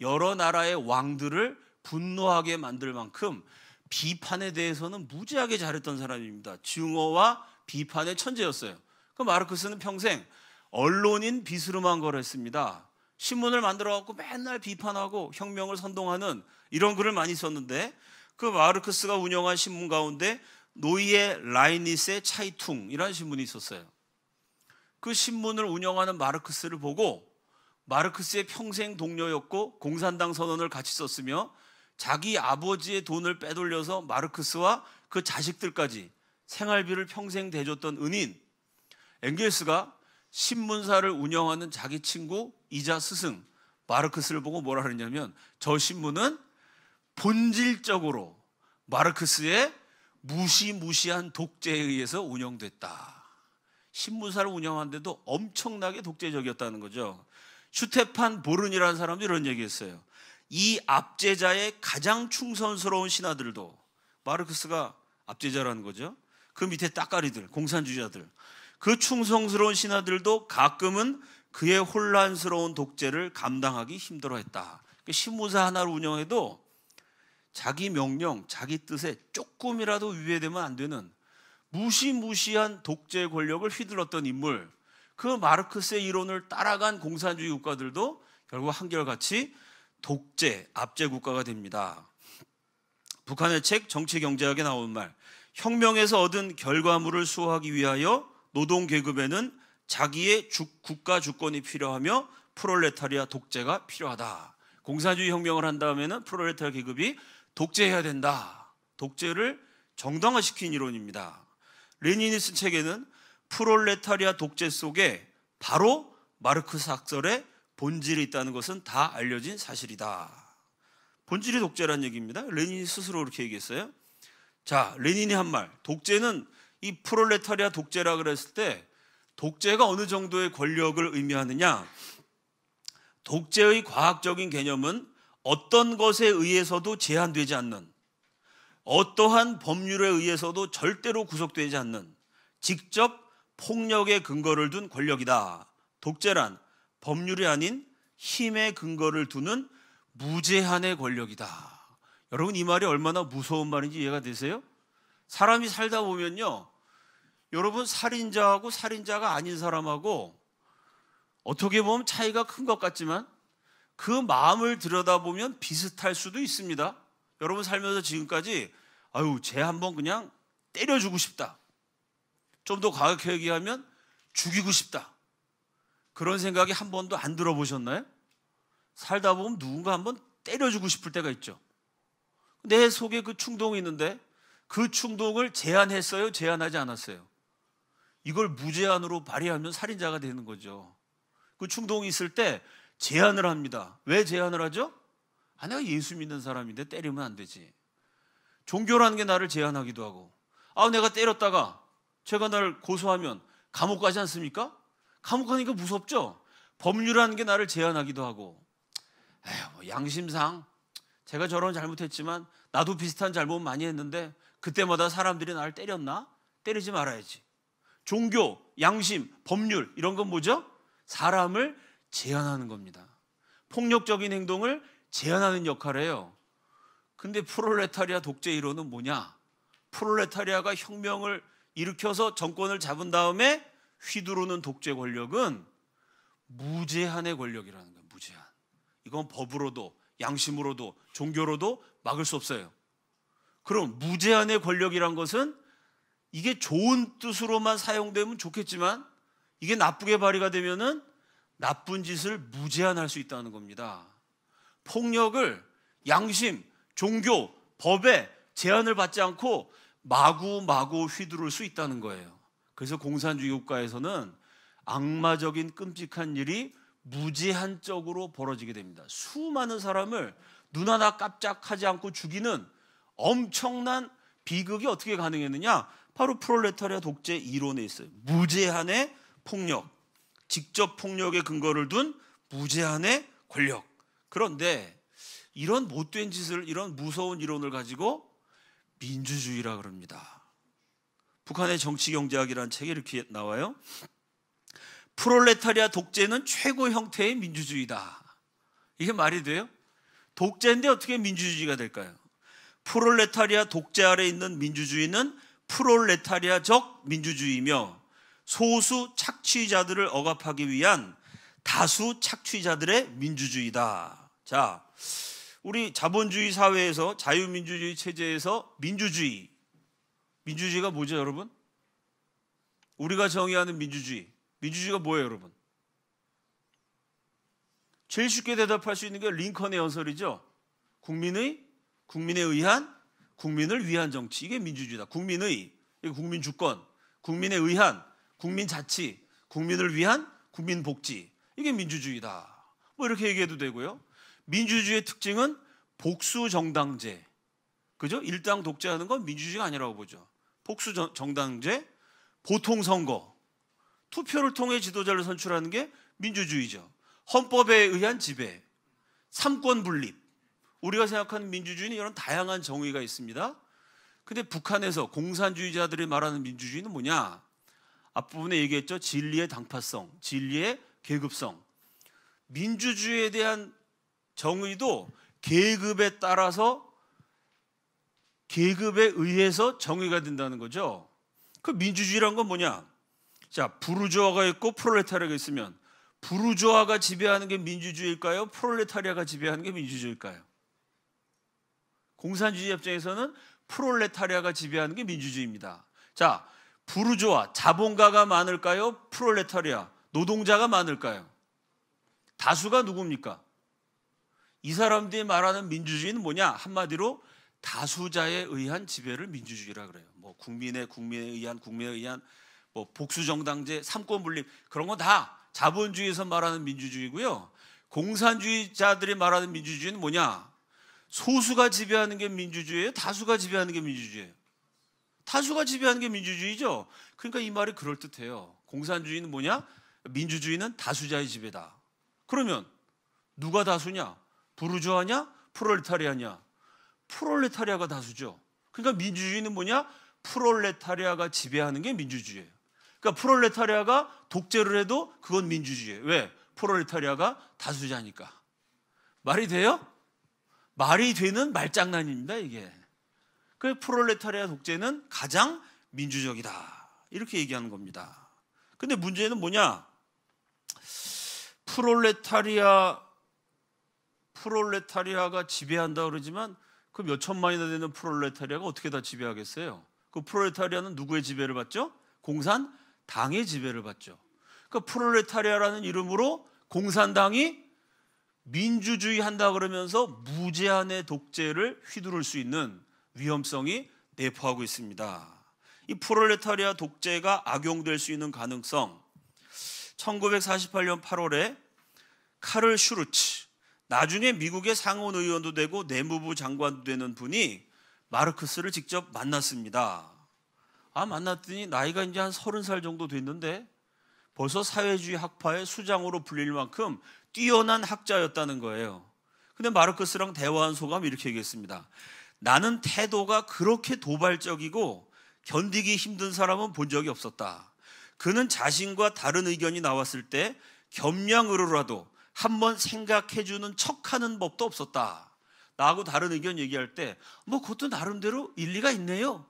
[SPEAKER 1] 여러 나라의 왕들을 분노하게 만들 만큼 비판에 대해서는 무지하게 잘했던 사람입니다. 증오와 비판의 천재였어요. 그 마르크스는 평생 언론인 빚으로만 걸었습니다. 신문을 만들어 갖고 맨날 비판하고 혁명을 선동하는 이런 글을 많이 썼는데 그 마르크스가 운영한 신문 가운데 노이에 라이니스의 차이퉁이라는 신문이 있었어요. 그 신문을 운영하는 마르크스를 보고 마르크스의 평생 동료였고 공산당 선언을 같이 썼으며 자기 아버지의 돈을 빼돌려서 마르크스와 그 자식들까지 생활비를 평생 대줬던 은인 엥겔스가 신문사를 운영하는 자기 친구 이자 스승 마르크스를 보고 뭐라 그러냐면 저 신문은 본질적으로 마르크스의 무시무시한 독재에 의해서 운영됐다. 신문사를 운영하는데도 엄청나게 독재적이었다는 거죠. 슈테판 보른이라는 사람도 이런 얘기했어요. 이 압제자의 가장 충성스러운 신하들도 마르크스가 압제자라는 거죠. 그 밑에 따까리들, 공산주의자들, 그 충성스러운 신하들도 가끔은 그의 혼란스러운 독재를 감당하기 힘들어했다. 그 신무사 하나를 운영해도 자기 명령, 자기 뜻에 조금이라도 위배되면 안 되는 무시무시한 독재 권력을 휘둘렀던 인물, 그 마르크스의 이론을 따라간 공산주의 국가들도 결국 한결같이 독재, 압제 국가가 됩니다. 북한의 책 정치 경제학에 나온 말 혁명에서 얻은 결과물을 수호하기 위하여 노동 계급에는 자기의 주, 국가 주권이 필요하며 프롤레타리아 독재가 필요하다. 공산주의 혁명을 한다음에는 프롤레타리아 계급이 독재해야 된다. 독재를 정당화시킨 이론입니다. 레니니스 책에는 프롤레타리아 독재 속에 바로 마르크스 학설의 본질이 있다는 것은 다 알려진 사실이다. 본질이 독재란 얘기입니다. 레닌이 스스로 그렇게 얘기했어요. 자, 레닌이 한 말. 독재는 이 프롤레타리아 독재라 그랬을 때 독재가 어느 정도의 권력을 의미하느냐? 독재의 과학적인 개념은 어떤 것에 의해서도 제한되지 않는 어떠한 법률에 의해서도 절대로 구속되지 않는 직접 폭력의 근거를 둔 권력이다. 독재란 법률이 아닌 힘의 근거를 두는 무제한의 권력이다. 여러분 이 말이 얼마나 무서운 말인지 이해가 되세요? 사람이 살다 보면요. 여러분 살인자하고 살인자가 아닌 사람하고 어떻게 보면 차이가 큰 것 같지만 그 마음을 들여다보면 비슷할 수도 있습니다. 여러분 살면서 지금까지 아유, 쟤 한번 그냥 때려주고 싶다. 좀 더 과격하게 얘기하면 죽이고 싶다. 그런 생각이 한 번도 안 들어보셨나요? 살다 보면 누군가 한 번 때려주고 싶을 때가 있죠. 내 속에 그 충동이 있는데 그 충동을 제한했어요? 제한하지 않았어요? 이걸 무제한으로 발휘하면 살인자가 되는 거죠. 그 충동이 있을 때 제한을 합니다. 왜 제한을 하죠? 아, 내가 예수 믿는 사람인데 때리면 안 되지. 종교라는 게 나를 제한하기도 하고, 아, 내가 때렸다가 제가 나를 고소하면 감옥 가지 않습니까? 감옥 가니까 무섭죠. 법률이라는 게 나를 제한하기도 하고 에휴, 뭐 양심상 제가 저런 잘못했지만 나도 비슷한 잘못 많이 했는데 그때마다 사람들이 나를 때렸나? 때리지 말아야지. 종교, 양심, 법률 이런 건 뭐죠? 사람을 제한하는 겁니다. 폭력적인 행동을 제한하는 역할을 해요. 근데 프롤레타리아 독재 이론은 뭐냐? 프롤레타리아가 혁명을 일으켜서 정권을 잡은 다음에 휘두르는 독재 권력은 무제한의 권력이라는 거예요. 무제한. 이건 법으로도 양심으로도 종교로도 막을 수 없어요. 그럼 무제한의 권력이란 것은 이게 좋은 뜻으로만 사용되면 좋겠지만 이게 나쁘게 발휘가 되면은 나쁜 짓을 무제한할 수 있다는 겁니다. 폭력을 양심, 종교, 법에 제한을 받지 않고 마구마구 휘두를 수 있다는 거예요. 그래서 공산주의 국가에서는 악마적인 끔찍한 일이 무제한적으로 벌어지게 됩니다. 수많은 사람을 눈 하나 깜짝하지 않고 죽이는 엄청난 비극이 어떻게 가능했느냐? 바로 프롤레타리아 독재 이론에 있어요. 무제한의 폭력, 직접 폭력의 근거를 둔 무제한의 권력. 그런데 이런 못된 짓을 이런 무서운 이론을 가지고 민주주의라 그럽니다. 북한의 정치경제학이라는 책에 이렇게 나와요. 프롤레타리아 독재는 최고 형태의 민주주의다. 이게 말이 돼요? 독재인데 어떻게 민주주의가 될까요? 프롤레타리아 독재 아래 있는 민주주의는 프롤레타리아적 민주주의이며 소수 착취자들을 억압하기 위한 다수 착취자들의 민주주의다. 자, 우리 자본주의 사회에서 자유민주주의 체제에서 민주주의 민주주의가 뭐죠, 여러분? 우리가 정의하는 민주주의. 민주주의가 뭐예요, 여러분? 제일 쉽게 대답할 수 있는 게 링컨의 연설이죠. 국민의, 국민에 의한, 국민을 위한 정치. 이게 민주주의다. 국민의, 국민 주권, 국민에 의한, 국민 자치, 국민을 위한, 국민 복지. 이게 민주주의다. 뭐 이렇게 얘기해도 되고요. 민주주의의 특징은 복수 정당제. 그죠? 일당 독재하는 건 민주주의가 아니라고 보죠. 복수 정당제, 보통 선거, 투표를 통해 지도자를 선출하는 게 민주주의죠. 헌법에 의한 지배, 삼권 분립. 우리가 생각하는 민주주의는 이런 다양한 정의가 있습니다. 근데 북한에서 공산주의자들이 말하는 민주주의는 뭐냐? 앞부분에 얘기했죠. 진리의 당파성, 진리의 계급성. 민주주의에 대한 정의도 계급에 따라서 계급에 의해서 정의가 된다는 거죠. 그 민주주의란 건 뭐냐? 자, 부르주아가 있고 프롤레타리아가 있으면 부르주아가 지배하는 게 민주주의일까요? 프롤레타리아가 지배하는 게 민주주의일까요? 공산주의 입장에서는 프롤레타리아가 지배하는 게 민주주의입니다. 자, 부르주아 자본가가 많을까요? 프롤레타리아 노동자가 많을까요? 다수가 누굽니까? 이 사람들이 말하는 민주주의는 뭐냐? 한마디로 다수자에 의한 지배를 민주주의라 그래요. 뭐 국민의 국민에 의한 국민에 의한 뭐 복수정당제, 삼권분립 그런 거 다 자본주의에서 말하는 민주주의고요. 공산주의자들이 말하는 민주주의는 뭐냐? 소수가 지배하는 게 민주주의예요. 다수가 지배하는 게 민주주의예요. 다수가 지배하는 게 민주주의죠. 그러니까 이 말이 그럴 듯해요. 공산주의는 뭐냐? 민주주의는 다수자의 지배다. 그러면 누가 다수냐? 부르주아냐? 프롤레타리아냐? 프롤레타리아가 다수죠. 그러니까 민주주의는 뭐냐? 프롤레타리아가 지배하는 게 민주주의예요. 그러니까 프롤레타리아가 독재를 해도 그건 민주주의예요. 왜? 프롤레타리아가 다수자니까. 말이 돼요? 말이 되는 말장난입니다, 이게. 그 프롤레타리아 독재는 가장 민주적이다. 이렇게 얘기하는 겁니다. 근데 문제는 뭐냐? 프롤레타리아 프롤레타리아가 지배한다 그러지만 그몇 천만이나 되는 프롤레타리아가 어떻게 다 지배하겠어요? 그 프롤레타리아는 누구의 지배를 받죠? 공산 당의 지배를 받죠. 그 프롤레타리아라는 이름으로 공산당이 민주주의 한다 그러면서 무제한의 독재를 휘두를 수 있는 위험성이 내포하고 있습니다. 이 프롤레타리아 독재가 악용될 수 있는 가능성. 1948년 8월에 카를 슈루츠 나중에 미국의 상원 의원도 되고 내무부 장관도 되는 분이 마르크스를 직접 만났습니다. 아 만났더니 나이가 이제 한 서른 살 정도 됐는데 벌써 사회주의 학파의 수장으로 불릴 만큼 뛰어난 학자였다는 거예요. 근데 마르크스랑 대화한 소감 이렇게 얘기했습니다. 나는 태도가 그렇게 도발적이고 견디기 힘든 사람은 본 적이 없었다. 그는 자신과 다른 의견이 나왔을 때 겸양으로라도 한번 생각해 주는 척하는 법도 없었다. 나하고 다른 의견 얘기할 때뭐 그것도 나름대로 일리가 있네요.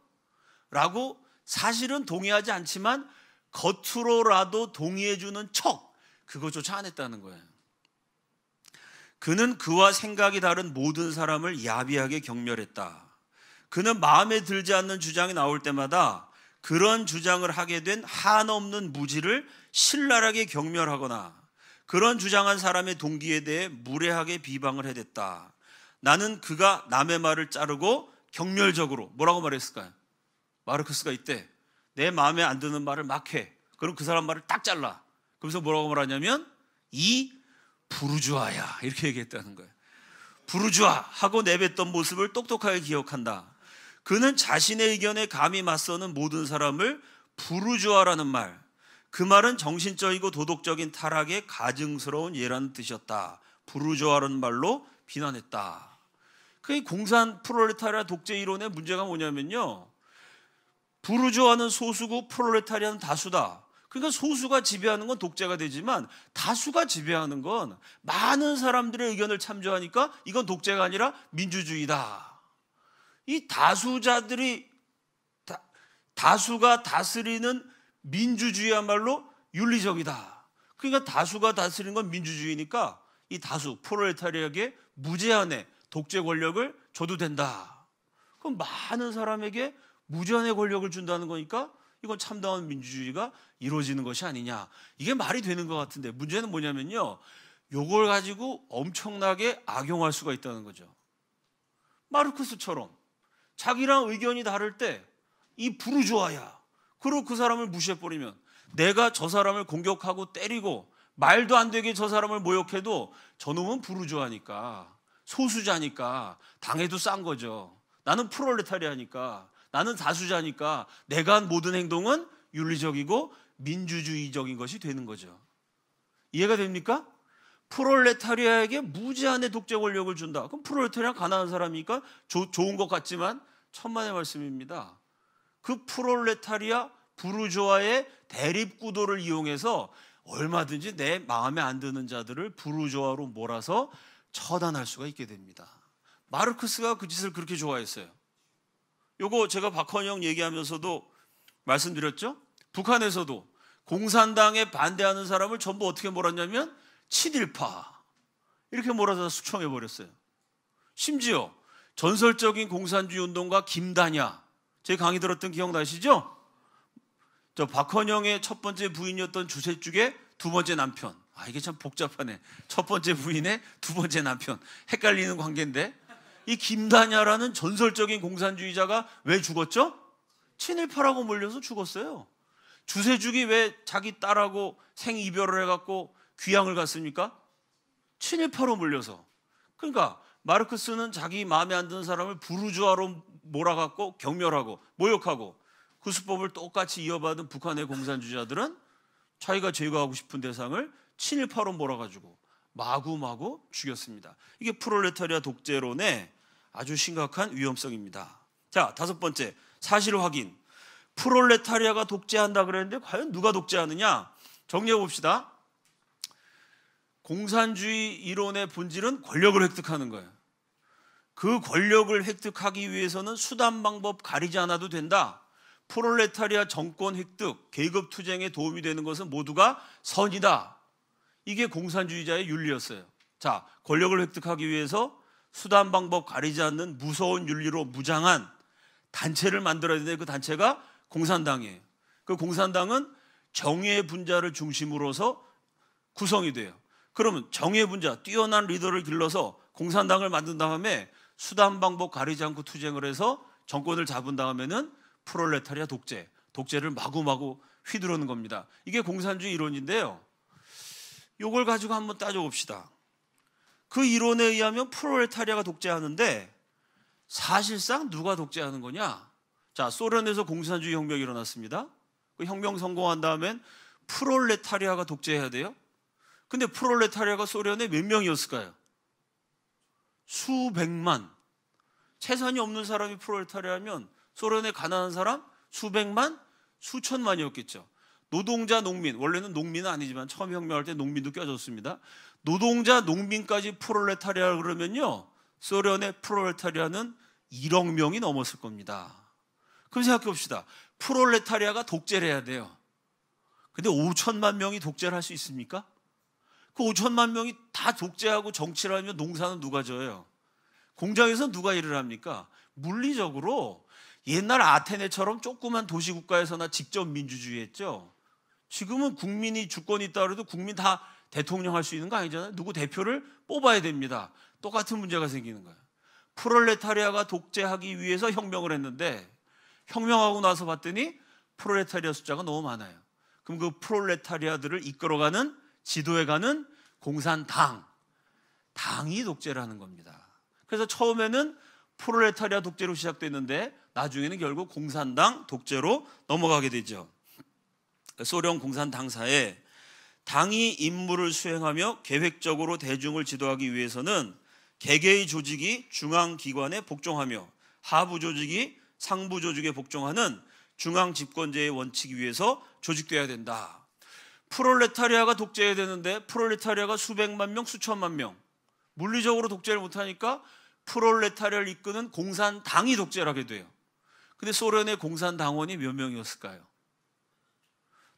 [SPEAKER 1] 라고 사실은 동의하지 않지만 겉으로라도 동의해 주는 척 그거조차 안 했다는 거예요. 그는 그와 생각이 다른 모든 사람을 야비하게 경멸했다. 그는 마음에 들지 않는 주장이 나올 때마다 그런 주장을 하게 된 한없는 무지를 신랄하게 경멸하거나 그런 주장한 사람의 동기에 대해 무례하게 비방을 해댔다. 나는 그가 남의 말을 자르고 경멸적으로 뭐라고 말했을까요? 마르크스가 이때 내 마음에 안 드는 말을 막 해. 그럼 그 사람 말을 딱 잘라. 그러면서 뭐라고 말하냐면 이 부르주아야 이렇게 얘기했다는 거예요. 부르주아 하고 내뱉던 모습을 똑똑하게 기억한다. 그는 자신의 의견에 감히 맞서는 모든 사람을 부르주아라는 말, 그 말은 정신적이고 도덕적인 타락의 가증스러운 예라는 뜻이었다. 부르조아라는 말로 비난했다. 그 공산 프롤레타리아 독재 이론의 문제가 뭐냐면요. 부르조아는 소수고 프롤레타리아는 다수다. 그러니까 소수가 지배하는 건 독재가 되지만 다수가 지배하는 건 많은 사람들의 의견을 참조하니까 이건 독재가 아니라 민주주의다. 이 다수자들이 다, 다수가 다스리는 민주주의야말로 윤리적이다. 그러니까 다수가 다스리는 건 민주주의니까 이 다수 프롤레타리에게 무제한의 독재 권력을 줘도 된다. 그럼 많은 사람에게 무제한의 권력을 준다는 거니까 이건 참다운 민주주의가 이루어지는 것이 아니냐. 이게 말이 되는 것 같은데 문제는 뭐냐면요. 요걸 가지고 엄청나게 악용할 수가 있다는 거죠. 마르크스처럼 자기랑 의견이 다를 때 이 부르주아야 그리고 그 사람을 무시해버리면 내가 저 사람을 공격하고 때리고 말도 안 되게 저 사람을 모욕해도 저놈은 부르주아니까 소수자니까 당해도 싼 거죠. 나는 프롤레타리아니까 나는 다수자니까 내가 한 모든 행동은 윤리적이고 민주주의적인 것이 되는 거죠. 이해가 됩니까? 프롤레타리아에게 무제한의 독재 권력을 준다. 그럼 프롤레타리아 가난한 사람이니까 조, 좋은 것 같지만 천만의 말씀입니다. 그 프롤레타리아 부르조아의 대립 구도를 이용해서 얼마든지 내 마음에 안 드는 자들을 부르조아로 몰아서 처단할 수가 있게 됩니다. 마르크스가 그 짓을 그렇게 좋아했어요. 요거 제가 박헌영 얘기하면서도 말씀드렸죠? 북한에서도 공산당에 반대하는 사람을 전부 어떻게 몰았냐면 친일파 이렇게 몰아서 숙청해 버렸어요. 심지어 전설적인 공산주의 운동가 김다냐 제 강의 들었던 기억나시죠? 저 박헌영의 첫 번째 부인이었던 주세죽의두 번째 남편. 아 이게 참 복잡하네. 첫 번째 부인의 두 번째 남편. 헷갈리는 관계인데 이 김다냐라는 전설적인 공산주의자가 왜 죽었죠? 친일파라고 몰려서 죽었어요. 주세죽이 왜 자기 딸하고 생이별을 해갖고 귀향을 갔습니까? 친일파로 몰려서. 그러니까 마르크스는 자기 마음에 안 드는 사람을 부르주아로 몰아갔고 경멸하고 모욕하고 그 수법을 똑같이 이어받은 북한의 공산주의자들은 자기가 제거하고 싶은 대상을 친일파로 몰아가지고 마구마구 죽였습니다. 이게 프롤레타리아 독재론의 아주 심각한 위험성입니다. 자, 다섯 번째. 사실 확인. 프롤레타리아가 독재한다 그랬는데 과연 누가 독재하느냐? 정리해 봅시다. 공산주의 이론의 본질은 권력을 획득하는 거예요. 그 권력을 획득하기 위해서는 수단 방법 가리지 않아도 된다. 프롤레타리아 정권 획득, 계급 투쟁에 도움이 되는 것은 모두가 선이다. 이게 공산주의자의 윤리였어요. 자, 권력을 획득하기 위해서 수단 방법 가리지 않는 무서운 윤리로 무장한 단체를 만들어야 되는데 그 단체가 공산당이에요. 그 공산당은 정의의 분자를 중심으로서 구성이 돼요. 그러면 정의의 분자, 뛰어난 리더를 길러서 공산당을 만든 다음에 수단 방법 가리지 않고 투쟁을 해서 정권을 잡은 다음에는 프롤레타리아 독재, 독재를 마구마구 휘두르는 겁니다. 이게 공산주의 이론인데요. 요걸 가지고 한번 따져봅시다. 그 이론에 의하면 프롤레타리아가 독재하는데 사실상 누가 독재하는 거냐? 자, 소련에서 공산주의 혁명이 일어났습니다. 그 혁명 성공한 다음엔 프롤레타리아가 독재해야 돼요. 근데 프롤레타리아가 소련에 몇 명이었을까요? 수백만 재산이 없는 사람이 프롤레타리아면 소련의 가난한 사람 수백만 수천만이었겠죠. 노동자 농민 원래는 농민은 아니지만 처음 혁명할 때 농민도 껴졌습니다. 노동자 농민까지 프롤레타리아 그러면요 소련의 프롤레타리아는 1억 명이 넘었을 겁니다. 그럼 생각해 봅시다. 프롤레타리아가 독재를 해야 돼요. 근데 5천만 명이 독재를 할 수 있습니까? 그 5천만 명이 다 독재하고 정치를 하면 농사는 누가 져요? 공장에서 누가 일을 합니까? 물리적으로 옛날 아테네처럼 조그만 도시국가에서나 직접 민주주의했죠. 지금은 국민이 주권이 있다 그래도 국민 다 대통령 할 수 있는 거 아니잖아요. 누구 대표를 뽑아야 됩니다. 똑같은 문제가 생기는 거예요. 프롤레타리아가 독재하기 위해서 혁명을 했는데 혁명하고 나서 봤더니 프롤레타리아 숫자가 너무 많아요. 그럼 그 프롤레타리아들을 이끌어가는 지도에 가는 공산당, 당이 독재를 하는 겁니다. 그래서 처음에는 프로레타리아 독재로 시작됐는데 나중에는 결국 공산당 독재로 넘어가게 되죠. 소련 공산당사에 당이 임무를 수행하며 계획적으로 대중을 지도하기 위해서는 개개의 조직이 중앙기관에 복종하며 하부 조직이 상부 조직에 복종하는 중앙 집권제의 원칙 이위해서 조직돼야 된다. 프롤레타리아가 독재해야 되는데 프롤레타리아가 수백만 명, 수천만 명 물리적으로 독재를 못하니까 프롤레타리아를 이끄는 공산당이 독재를 하게 돼요. 근데 소련의 공산당원이 몇 명이었을까요?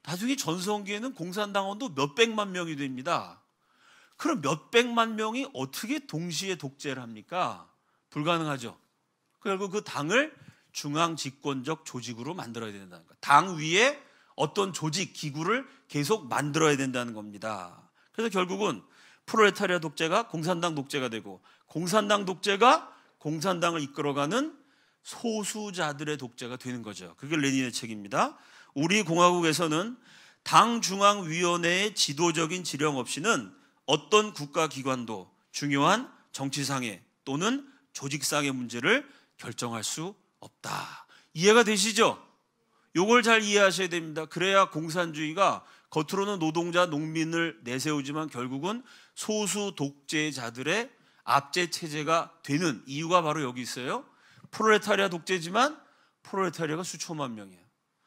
[SPEAKER 1] 나중에 전성기에는 공산당원도 몇백만 명이 됩니다. 그럼 몇백만 명이 어떻게 동시에 독재를 합니까? 불가능하죠. 그리고 그 당을 중앙 집권적 조직으로 만들어야 된다는 거예요. 당 위에 어떤 조직 기구를 계속 만들어야 된다는 겁니다. 그래서 결국은 프로레타리아 독재가 공산당 독재가 되고 공산당 독재가 공산당을 이끌어가는 소수자들의 독재가 되는 거죠. 그게 레닌의 책입니다. 우리 공화국에서는 당 중앙위원회의 지도적인 지령 없이는 어떤 국가 기관도 중요한 정치상의 또는 조직상의 문제를 결정할 수 없다. 이해가 되시죠? 요걸 잘 이해하셔야 됩니다. 그래야 공산주의가 겉으로는 노동자, 농민을 내세우지만 결국은 소수 독재자들의 압제 체제가 되는 이유가 바로 여기 있어요. 프로레타리아 독재지만 프로레타리아가 수천만 명이에요.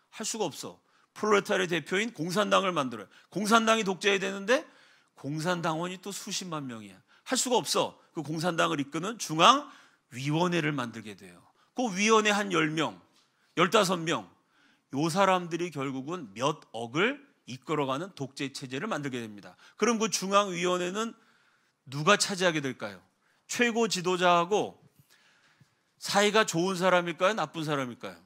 [SPEAKER 1] 할 수가 없어. 프로레타리아 대표인 공산당을 만들어요. 공산당이 독재해야 되는데 공산당원이 또 수십만 명이야. 할 수가 없어. 그 공산당을 이끄는 중앙 위원회를 만들게 돼요. 그 위원회 한 열명 열다섯 명요 사람들이 결국은 몇 억을 이끌어가는 독재 체제를 만들게 됩니다. 그럼 그 중앙위원회는 누가 차지하게 될까요? 최고 지도자하고 사이가 좋은 사람일까요? 나쁜 사람일까요?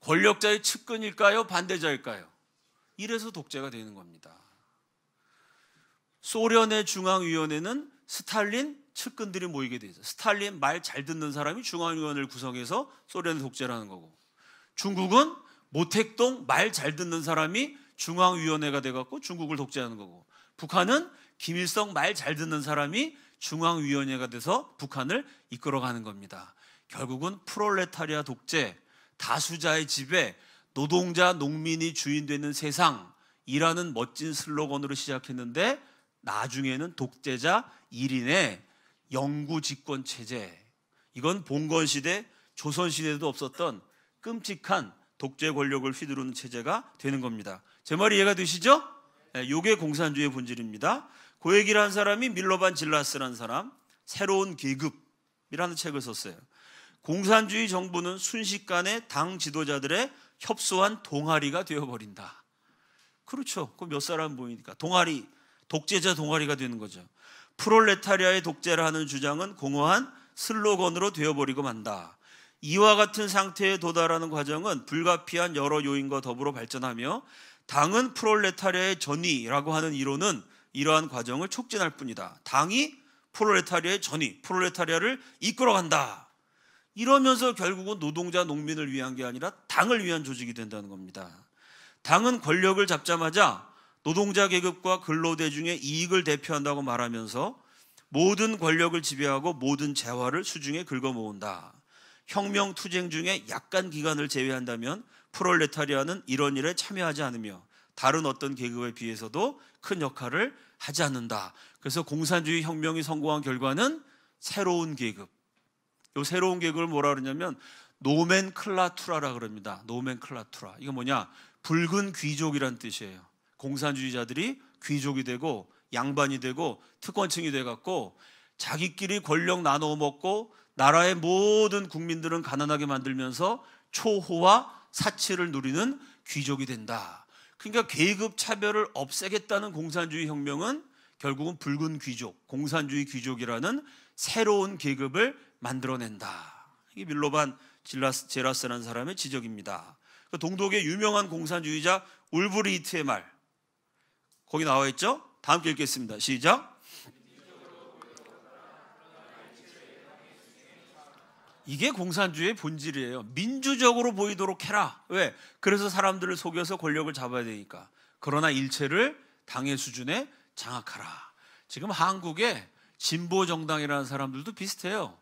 [SPEAKER 1] 권력자의 측근일까요? 반대자일까요? 이래서 독재가 되는 겁니다. 소련의 중앙위원회는 스탈린 측근들이 모이게 되죠. 스탈린 말 잘 듣는 사람이 중앙위원회를 구성해서 소련 독재라는 거고 중국은 모택동 말 잘 듣는 사람이 중앙위원회가 돼갖고 중국을 독재하는 거고 북한은 김일성 말 잘 듣는 사람이 중앙위원회가 돼서 북한을 이끌어가는 겁니다. 결국은 프롤레타리아 독재, 다수자의 지배, 노동자 농민이 주인되는 세상이라는 멋진 슬로건으로 시작했는데 나중에는 독재자 1인의 영구 집권 체제. 이건 봉건 시대, 조선 시대에도 없었던 끔찍한 독재 권력을 휘두르는 체제가 되는 겁니다. 제 말이 이해가 되시죠? 예, 요게 공산주의의 본질입니다. 고액이라는 사람이 밀러반 질라스라는 사람 새로운 계급이라는 책을 썼어요. 공산주의 정부는 순식간에 당 지도자들의 협소한 동아리가 되어버린다. 그렇죠. 그몇 사람 보이니까 동아리, 독재자 동아리가 되는 거죠. 프롤레타리아의 독재를 는 주장은 공허한 슬로건으로 되어버리고 만다. 이와 같은 상태에 도달하는 과정은 불가피한 여러 요인과 더불어 발전하며 당은 프롤레타리아의 전위라고 하는 이론은 이러한 과정을 촉진할 뿐이다. 당이 프롤레타리아의 전위, 프롤레타리아를 이끌어간다. 이러면서 결국은 노동자 농민을 위한 게 아니라 당을 위한 조직이 된다는 겁니다. 당은 권력을 잡자마자 노동자 계급과 근로대중의 이익을 대표한다고 말하면서 모든 권력을 지배하고 모든 재화를 수중에 긁어모은다. 혁명 투쟁 중에 약간 기간을 제외한다면 프롤레타리아는 이런 일에 참여하지 않으며 다른 어떤 계급에 비해서도 큰 역할을 하지 않는다. 그래서 공산주의 혁명이 성공한 결과는 새로운 계급. 요 새로운 계급을 뭐라 그러냐면 노멘클라투라라 그럽니다. 노멘클라투라. 이거 뭐냐? 붉은 귀족이란 뜻이에요. 공산주의자들이 귀족이 되고 양반이 되고 특권층이 돼 갖고 자기끼리 권력 나눠 먹고 나라의 모든 국민들은 가난하게 만들면서 초호와 사치를 누리는 귀족이 된다. 그러니까 계급 차별을 없애겠다는 공산주의 혁명은 결국은 붉은 귀족, 공산주의 귀족이라는 새로운 계급을 만들어낸다. 이게 밀로반 질라스, 제라스라는 사람의 지적입니다. 그 동독의 유명한 공산주의자 울브리히트의 말 거기 나와 있죠? 다 함께 읽겠습니다. 시작. 이게 공산주의의 본질이에요. 민주적으로 보이도록 해라. 왜? 그래서 사람들을 속여서 권력을 잡아야 되니까. 그러나 일체를 당의 수준에 장악하라. 지금 한국의 진보 정당이라는 사람들도 비슷해요.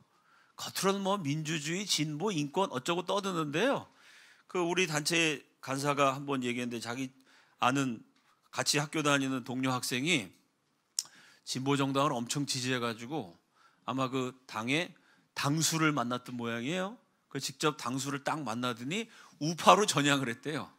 [SPEAKER 1] 겉으로는 뭐 민주주의, 진보, 인권 어쩌고 떠드는데요. 그 우리 단체 간사가 한번 얘기했는데 자기 아는 같이 학교 다니는 동료 학생이 진보 정당을 엄청 지지해 가지고 아마 그 당에 당수를 만났던 모양이에요. 그 직접 당수를 딱 만나더니 우파로 전향을 했대요.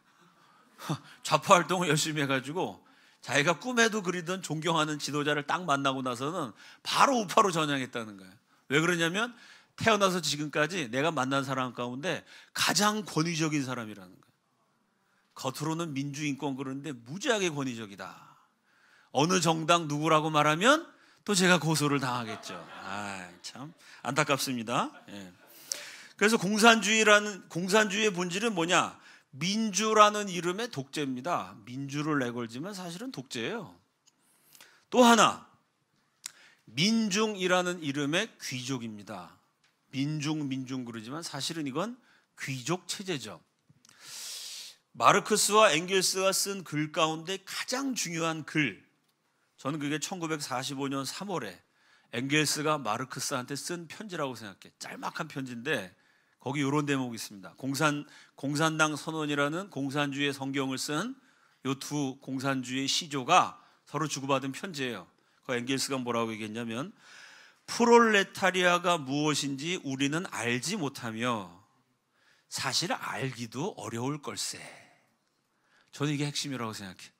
[SPEAKER 1] 좌파 활동을 열심히 해가지고 자기가 꿈에도 그리던 존경하는 지도자를 딱 만나고 나서는 바로 우파로 전향했다는 거예요. 왜 그러냐면 태어나서 지금까지 내가 만난 사람 가운데 가장 권위적인 사람이라는 거예요. 겉으로는 민주인권 그러는데 무지하게 권위적이다. 어느 정당 누구라고 말하면 또 제가 고소를 당하겠죠. 아, 참 안타깝습니다. 예. 그래서 공산주의라는 공산주의의 본질은 뭐냐? 민주라는 이름의 독재입니다. 민주를 내걸지만 사실은 독재예요. 또 하나 민중이라는 이름의 귀족입니다. 민중 민중 그러지만 사실은 이건 귀족 체제죠. 마르크스와 앵 n 스가쓴 글 가운데 가장 중요한 글 저는 그게 1945년 3월에 엥겔스가 마르크스한테 쓴 편지라고 생각해. 짤막한 편지인데 거기 이런 대목이 있습니다. 공산 공산당 선언이라는 공산주의 성경을 쓴 요 두 공산주의 시조가 서로 주고받은 편지예요. 그 엥겔스가 뭐라고 얘기했냐면 프롤레타리아가 무엇인지 우리는 알지 못하며 사실 알기도 어려울 걸세. 저는 이게 핵심이라고 생각해.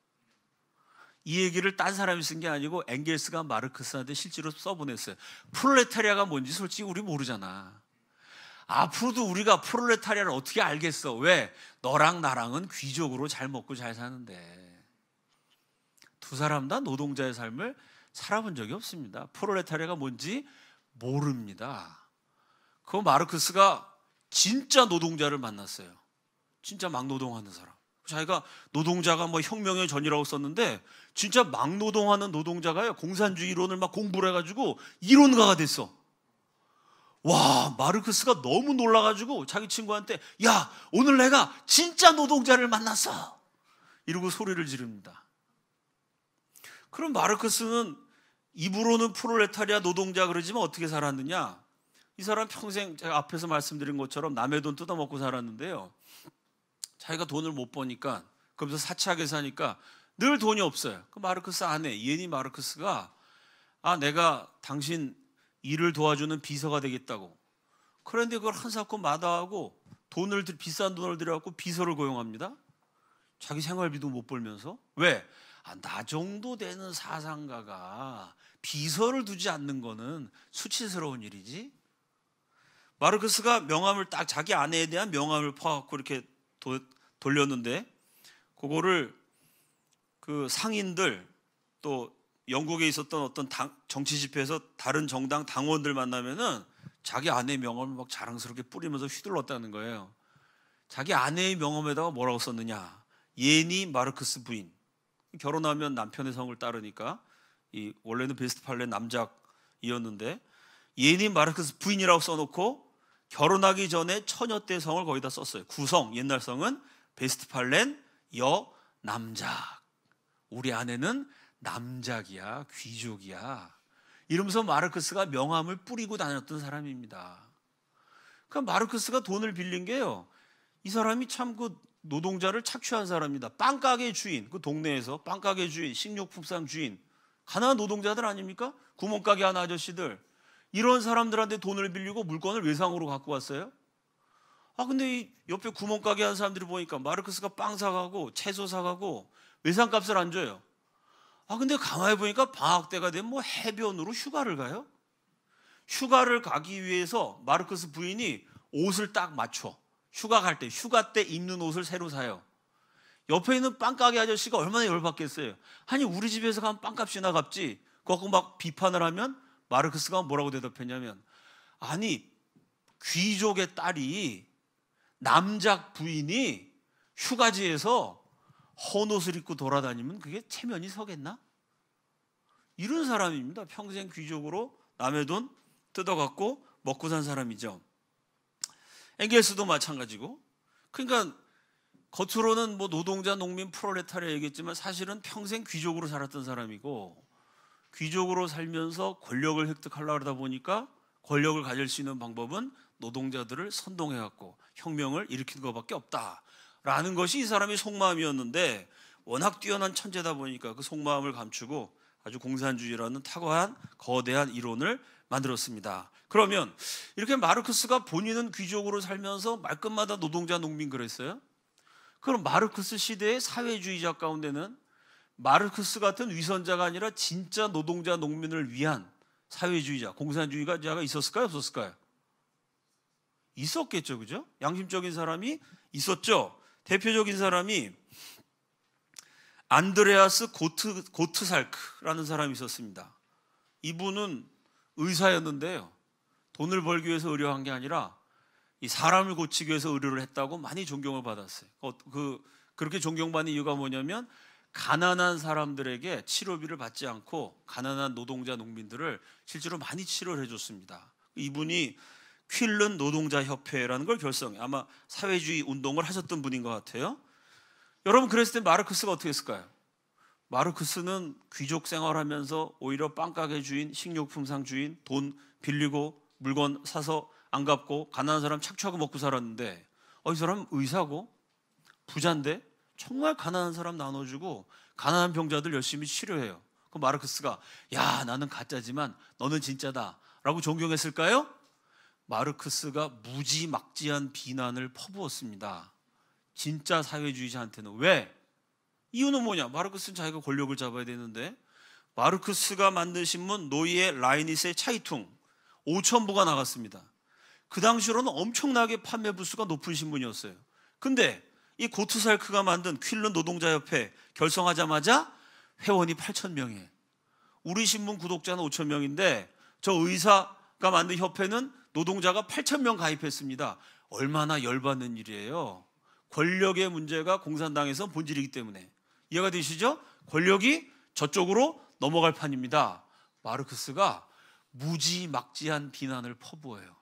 [SPEAKER 1] 이 얘기를 딴 사람이 쓴 게 아니고 앵겔스가 마르크스한테 실제로 써보냈어요. 프롤레타리아가 뭔지 솔직히 우리 모르잖아. 앞으로도 우리가 프롤레타리아를 어떻게 알겠어? 왜? 너랑 나랑은 귀족으로 잘 먹고 잘 사는데. 두 사람 다 노동자의 삶을 살아본 적이 없습니다. 프롤레타리아가 뭔지 모릅니다. 그 마르크스가 진짜 노동자를 만났어요. 진짜 막 노동하는 사람. 자기가 노동자가 뭐 혁명의 전이라고 썼는데 진짜 막 노동하는 노동자가요 공산주의 이론을 막 공부를 해가지고 이론가가 됐어. 와 마르크스가 너무 놀라가지고 자기 친구한테 야 오늘 내가 진짜 노동자를 만났어 이러고 소리를 지릅니다. 그럼 마르크스는 입으로는 프롤레타리아 노동자 그러지만 어떻게 살았느냐? 이 사람 평생 제가 앞에서 말씀드린 것처럼 남의 돈 뜯어먹고 살았는데요. 자기가 돈을 못 버니까 그러면서 사치하게 사니까 늘 돈이 없어요. 그 마르크스 아내 예니 마르크스가 아 내가 당신 일을 도와주는 비서가 되겠다고. 그런데 그걸 한사건 마다하고 돈을 비싼 돈을 들여갖고 비서를 고용합니다. 자기 생활비도 못 벌면서 왜? 아, 나 정도 되는 사상가가 비서를 두지 않는 거는 수치스러운 일이지. 마르크스가 명함을 딱 자기 아내에 대한 명함을 퍼갖고 이렇게 도, 돌렸는데 그거를 그 상인들 또 영국에 있었던 어떤 당, 정치 집회에서 다른 정당 당원들 만나면은 자기 아내의 명함을 막 자랑스럽게 뿌리면서 휘둘렀다는 거예요. 자기 아내의 명함에다가 뭐라고 썼느냐? 예니 마르크스 부인. 결혼하면 남편의 성을 따르니까 이 원래는 베스트팔레 남작이었는데 예니 마르크스 부인이라고 써놓고 결혼하기 전에 처녀 때 성을 거의 다 썼어요. 구성 옛날 성은 베스트팔렌 여 남자 우리 아내는 남작이야, 귀족이야. 이러면서 마르크스가 명함을 뿌리고 다녔던 사람입니다. 그 마르크스가 돈을 빌린 게요. 이 사람이 참 그 노동자를 착취한 사람입니다. 빵가게 주인, 그 동네에서 빵가게 주인, 식료품상 주인, 가난한 노동자들 아닙니까? 구멍가게 하는 아저씨들. 이런 사람들한테 돈을 빌리고 물건을 외상으로 갖고 왔어요. 아 근데 이 옆에 구멍가게 하는 사람들이 보니까 마르크스가 빵 사가고 채소 사가고 외상값을안 줘요. 아 근데 가만히 보니까 방학 때가 되면 뭐 해변으로 휴가를 가요? 휴가를 가기 위해서 마르크스 부인이 옷을 딱 맞춰. 휴가 갈 때, 휴가 때 입는 옷을 새로 사요. 옆에 있는 빵가게 아저씨가 얼마나 열받겠어요. 아니, 우리 집에서 가면 빵값이나 갚지. 그거 막 비판을 하면 마르크스가 뭐라고 대답했냐면, 아니, 귀족의 딸이, 남작 부인이 휴가지에서 헌 옷을 입고 돌아다니면 그게 체면이 서겠나? 이런 사람입니다. 평생 귀족으로 남의 돈 뜯어갖고 먹고 산 사람이죠. 엥겔스도 마찬가지고. 그러니까 겉으로는 뭐 노동자, 농민, 프롤레타리아 얘기했지만 사실은 평생 귀족으로 살았던 사람이고 귀족으로 살면서 권력을 획득하려고 하다 보니까 권력을 가질 수 있는 방법은 노동자들을 선동해갖고 혁명을 일으키는 것밖에 없다. 라는 것이 이 사람의 속마음이었는데 워낙 뛰어난 천재다 보니까 그 속마음을 감추고 아주 공산주의라는 탁월한 거대한 이론을 만들었습니다. 그러면 이렇게 마르크스가 본인은 귀족으로 살면서 말끝마다 노동자 농민 그랬어요? 그럼 마르크스 시대의 사회주의자 가운데는 마르크스 같은 위선자가 아니라 진짜 노동자 농민을 위한 사회주의자, 공산주의자가 있었을까요? 없었을까요? 있었겠죠, 그죠? 양심적인 사람이 있었죠. 대표적인 사람이 안드레아스 고트, 고트살크라는 사람이 있었습니다. 이분은 의사였는데요. 돈을 벌기 위해서 의료한 게 아니라 이 사람을 고치기 위해서 의료를 했다고 많이 존경을 받았어요. 그, 어, 그, 그렇게 존경받는 이유가 뭐냐면 가난한 사람들에게 치료비를 받지 않고 가난한 노동자 농민들을 실제로 많이 치료를 해줬습니다. 이분이 퀸른 노동자 협회라는 걸 결성해 아마 사회주의 운동을 하셨던 분인 것 같아요. 여러분 그랬을 때 마르크스가 어떻게 했을까요? 마르크스는 귀족 생활하면서 오히려 빵가게 주인, 식료품상 주인, 돈 빌리고 물건 사서 안 갚고 가난한 사람 착취하고 먹고 살았는데 어이 사람 의사고 부자인데 정말 가난한 사람 나눠주고 가난한 병자들 열심히 치료해요. 그 마르크스가 야 나는 가짜지만 너는 진짜다라고 존경했을까요? 마르크스가 무지막지한 비난을 퍼부었습니다. 진짜 사회주의자한테는 왜? 이유는 뭐냐? 마르크스는 자기가 권력을 잡아야 되는데 마르크스가 만든 신문 노예 라이니스의 차이퉁 5천 부가 나갔습니다. 그 당시로는 엄청나게 판매 부수가 높은 신문이었어요. 근데 이 고트살크가 만든 퀼른 노동자협회 결성하자마자 회원이 8천 명이에요. 우리 신문 구독자는 5천 명인데 저 의사가 만든 협회는 노동자가 8천 명 가입했습니다. 얼마나 열받는 일이에요. 권력의 문제가 공산당에서 본질이기 때문에 이해가 되시죠? 권력이 저쪽으로 넘어갈 판입니다. 마르크스가 무지막지한 비난을 퍼부어요.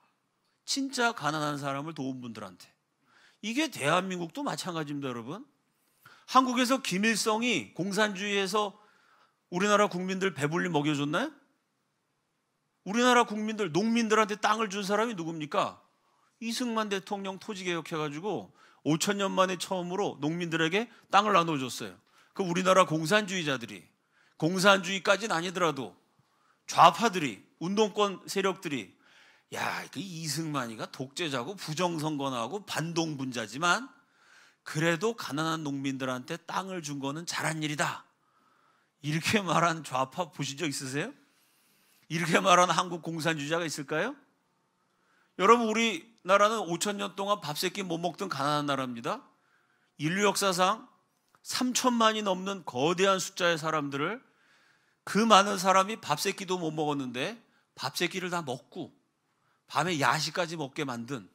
[SPEAKER 1] 진짜 가난한 사람을 도운 분들한테. 이게 대한민국도 마찬가지입니다, 여러분. 한국에서 김일성이 공산주의에서 우리나라 국민들 배불리 먹여줬나요? 우리나라 국민들 농민들한테 땅을 준 사람이 누굽니까? 이승만 대통령 토지 개혁해 가지고 5천 년 만에 처음으로 농민들에게 땅을 나눠 줬어요. 그 우리나라 공산주의자들이 공산주의까지는 아니더라도 좌파들이 운동권 세력들이 야, 그 이승만이가 독재자고 부정선거나고 반동 분자지만 그래도 가난한 농민들한테 땅을 준 거는 잘한 일이다. 이렇게 말한 좌파 보신 적 있으세요? 이렇게 말하는 한국 공산주의자가 있을까요? 여러분 우리나라는 5천 년 동안 밥새끼못 먹던 가난한 나라입니다. 인류 역사상 3천만이 넘는 거대한 숫자의 사람들을 그 많은 사람이 밥새 끼도 못 먹었는데 밥새 끼를 다 먹고 밤에 야식까지 먹게 만든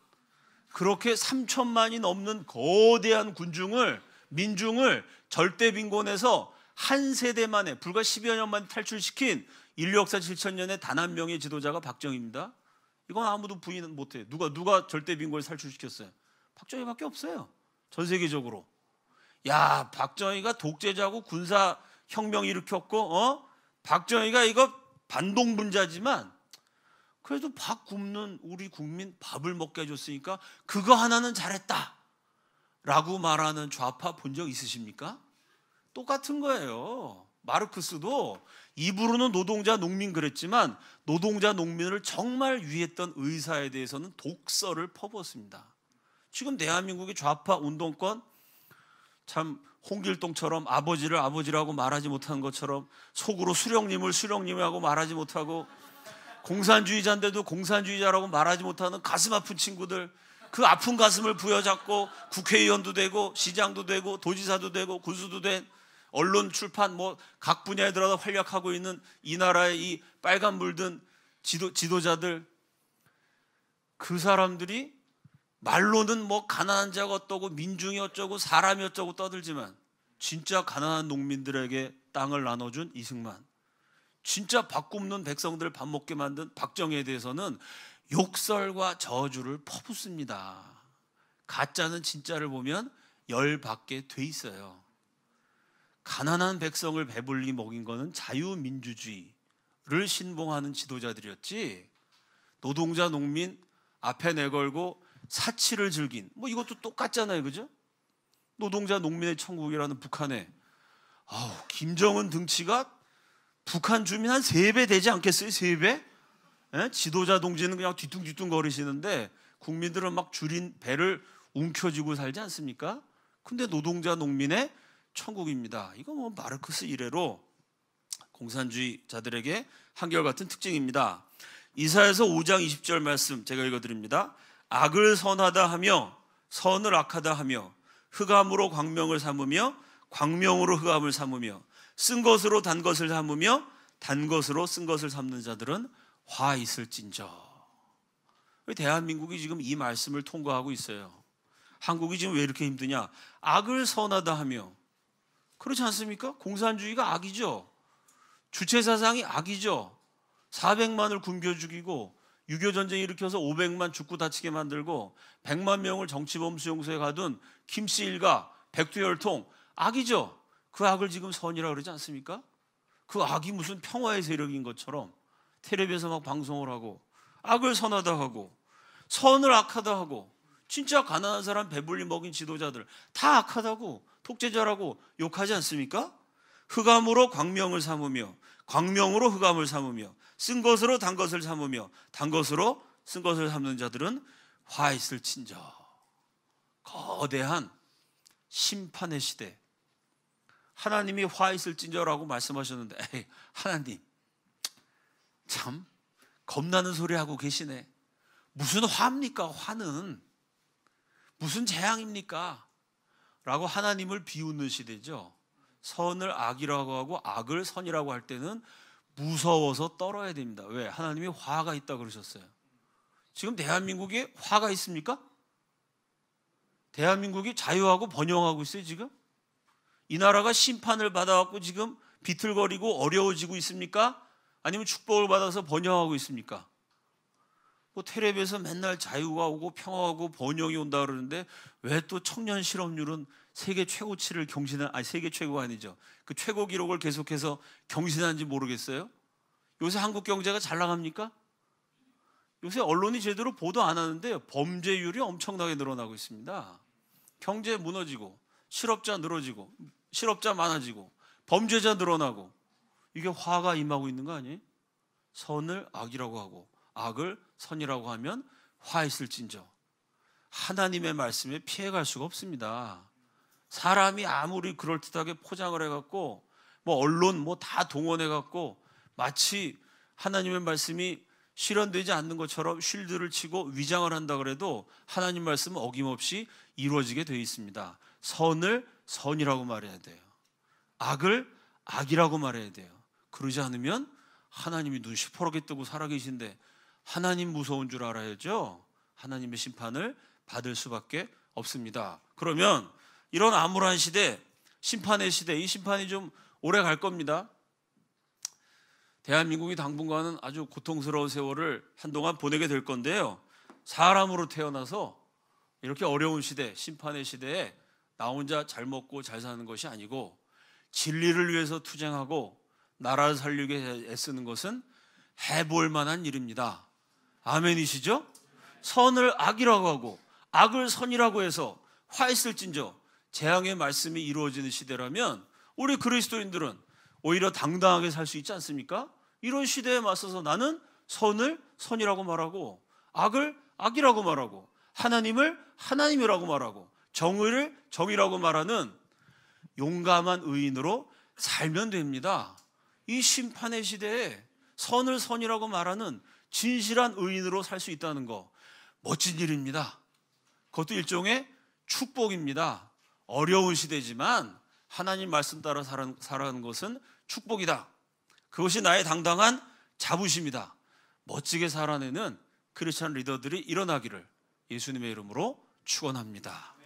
[SPEAKER 1] 그렇게 3천만이 넘는 거대한 군중을 민중을 절대 빈곤에서 한 세대만에 불과 10여 년만에 탈출시킨 인류 역사 7천년에 단 한 명의 지도자가 박정희입니다. 이건 아무도 부인 은 못해. 누가 누가 절대 빈곤을 살출시켰어요? 박정희밖에 없어요. 전 세계적으로. 야, 박정희가 독재자고 군사 혁명 일으켰고, 어? 박정희가 이거 반동 분자지만 그래도 밥 굶는 우리 국민 밥을 먹게 해줬으니까 그거 하나는 잘했다. 라고 말하는 좌파 본 적 있으십니까? 똑같은 거예요. 마르크스도 입으로는 노동자 농민 그랬지만 노동자 농민을 정말 위했던 의사에 대해서는 독서를 퍼부었습니다. 지금 대한민국의 좌파 운동권 참 홍길동처럼 아버지를 아버지라고 말하지 못한 것처럼 속으로 수령님을 수령님이라고 말하지 못하고 공산주의자인데도 공산주의자라고 말하지 못하는 가슴 아픈 친구들 그 아픈 가슴을 부여잡고 국회의원도 되고 시장도 되고 도지사도 되고 군수도 된 언론, 출판 뭐 각 분야에 들어가 활약하고 있는 이 나라의 이 빨간 물든 지도, 지도자들 그 사람들이 말로는 뭐 가난한 자가 어떠고 민중이 어쩌고 사람이 어쩌고 떠들지만 진짜 가난한 농민들에게 땅을 나눠준 이승만 진짜 밥 굶는 백성들을 밥 먹게 만든 박정희에 대해서는 욕설과 저주를 퍼붓습니다. 가짜는 진짜를 보면 열받게 돼 있어요. 가난한 백성을 배불리 먹인 거는 자유민주주의를 신봉하는 지도자들이었지 노동자 농민 앞에 내걸고 사치를 즐긴 뭐 이것도 똑같잖아요 그죠? 노동자 농민의 천국이라는 북한에 아우 김정은 등치가 북한 주민 한 세 배 되지 않겠어요? 세배 예? 지도자 동지는 그냥 뒤뚱뒤뚱 거리시는데 국민들은 막 줄인 배를 움켜쥐고 살지 않습니까? 근데 노동자 농민의 천국입니다. 이거 뭐 마르크스 이래로 공산주의자들에게 한결같은 특징입니다. 이사에서 5장 20절 말씀 제가 읽어드립니다. 악을 선하다 하며 선을 악하다 하며 흑암으로 광명을 삼으며 광명으로 흑암을 삼으며 쓴 것으로 단 것을 삼으며 단 것으로 쓴 것을 삼는 자들은 화 있을진저. 대한민국이 지금 이 말씀을 통과하고 있어요. 한국이 지금 왜 이렇게 힘드냐? 악을 선하다 하며 그렇지 않습니까? 공산주의가 악이죠. 주체 사상이 악이죠. 400만을 굶겨 죽이고 유교 전쟁 일으켜서 500만 죽고 다치게 만들고 100만 명을 정치범 수용소에 가둔 김씨 일가 백두열통 악이죠. 그 악을 지금 선이라 그러지 않습니까? 그 악이 무슨 평화의 세력인 것처럼 테레비에서 막 방송을 하고 악을 선하다 하고 선을 악하다 하고 진짜 가난한 사람 배불리 먹인 지도자들 다 악하다고 속죄자라고 욕하지 않습니까? 흑암으로 광명을 삼으며 광명으로 흑암을 삼으며 쓴 것으로 단 것을 삼으며 단 것으로 쓴 것을 삼는 자들은 화 있을 친자 거대한 심판의 시대 하나님이 화 있을 친자라고 말씀하셨는데 에이, 하나님 참 겁나는 소리 하고 계시네 무슨 화입니까 화는 무슨 재앙입니까 라고 하나님을 비웃는 시대죠. 선을 악이라고 하고 악을 선이라고 할 때는 무서워서 떨어야 됩니다. 왜? 하나님이 화가 있다 그러셨어요. 지금 대한민국에 화가 있습니까? 대한민국이 자유하고 번영하고 있어요, 지금? 이 나라가 심판을 받아왔고 지금 비틀거리고 어려워지고 있습니까? 아니면 축복을 받아서 번영하고 있습니까? 텔레비에서 그 맨날 자유가 오고 평화하고 번영이 온다 그러는데 왜 또 청년 실업률은 세계 최고치를 경신한 아니 세계 최고가 아니죠. 그 최고 기록을 계속해서 경신한지 모르겠어요. 요새 한국 경제가 잘 나갑니까? 요새 언론이 제대로 보도 안 하는데 범죄율이 엄청나게 늘어나고 있습니다. 경제 무너지고 실업자 늘어지고 실업자 많아지고 범죄자 늘어나고 이게 화가 임하고 있는 거 아니에요? 선을 악이라고 하고 악을 선이라고 하면 화 있을진저 하나님의 말씀에 피해갈 수가 없습니다. 사람이 아무리 그럴듯하게 포장을 해갖고 뭐 언론 뭐 다 동원해갖고 마치 하나님의 말씀이 실현되지 않는 것처럼 쉴드를 치고 위장을 한다 그래도 하나님 말씀은 어김없이 이루어지게 되어 있습니다. 선을 선이라고 말해야 돼요. 악을 악이라고 말해야 돼요. 그러지 않으면 하나님이 눈 시퍼렇게 뜨고 살아계신데 하나님 무서운 줄 알아야죠. 하나님의 심판을 받을 수밖에 없습니다. 그러면 이런 암울한 시대, 심판의 시대, 이 심판이 좀 오래 갈 겁니다. 대한민국이 당분간은 아주 고통스러운 세월을 한동안 보내게 될 건데요. 사람으로 태어나서 이렇게 어려운 시대, 심판의 시대에 나 혼자 잘 먹고 잘 사는 것이 아니고 진리를 위해서 투쟁하고 나라를 살리기 위해 애쓰는 것은 해볼 만한 일입니다. 아멘이시죠? 선을 악이라고 하고 악을 선이라고 해서 화 있을진저 재앙의 말씀이 이루어지는 시대라면 우리 그리스도인들은 오히려 당당하게 살 수 있지 않습니까? 이런 시대에 맞서서 나는 선을 선이라고 말하고 악을 악이라고 말하고 하나님을 하나님이라고 말하고 정의를 정의라고 말하는 용감한 의인으로 살면 됩니다. 이 심판의 시대에 선을 선이라고 말하는 진실한 의인으로 살 수 있다는 거 멋진 일입니다. 그것도 일종의 축복입니다. 어려운 시대지만 하나님 말씀 따라 살아가는 것은 축복이다. 그것이 나의 당당한 자부심이다. 멋지게 살아내는 크리스천 리더들이 일어나기를 예수님의 이름으로 축원합니다.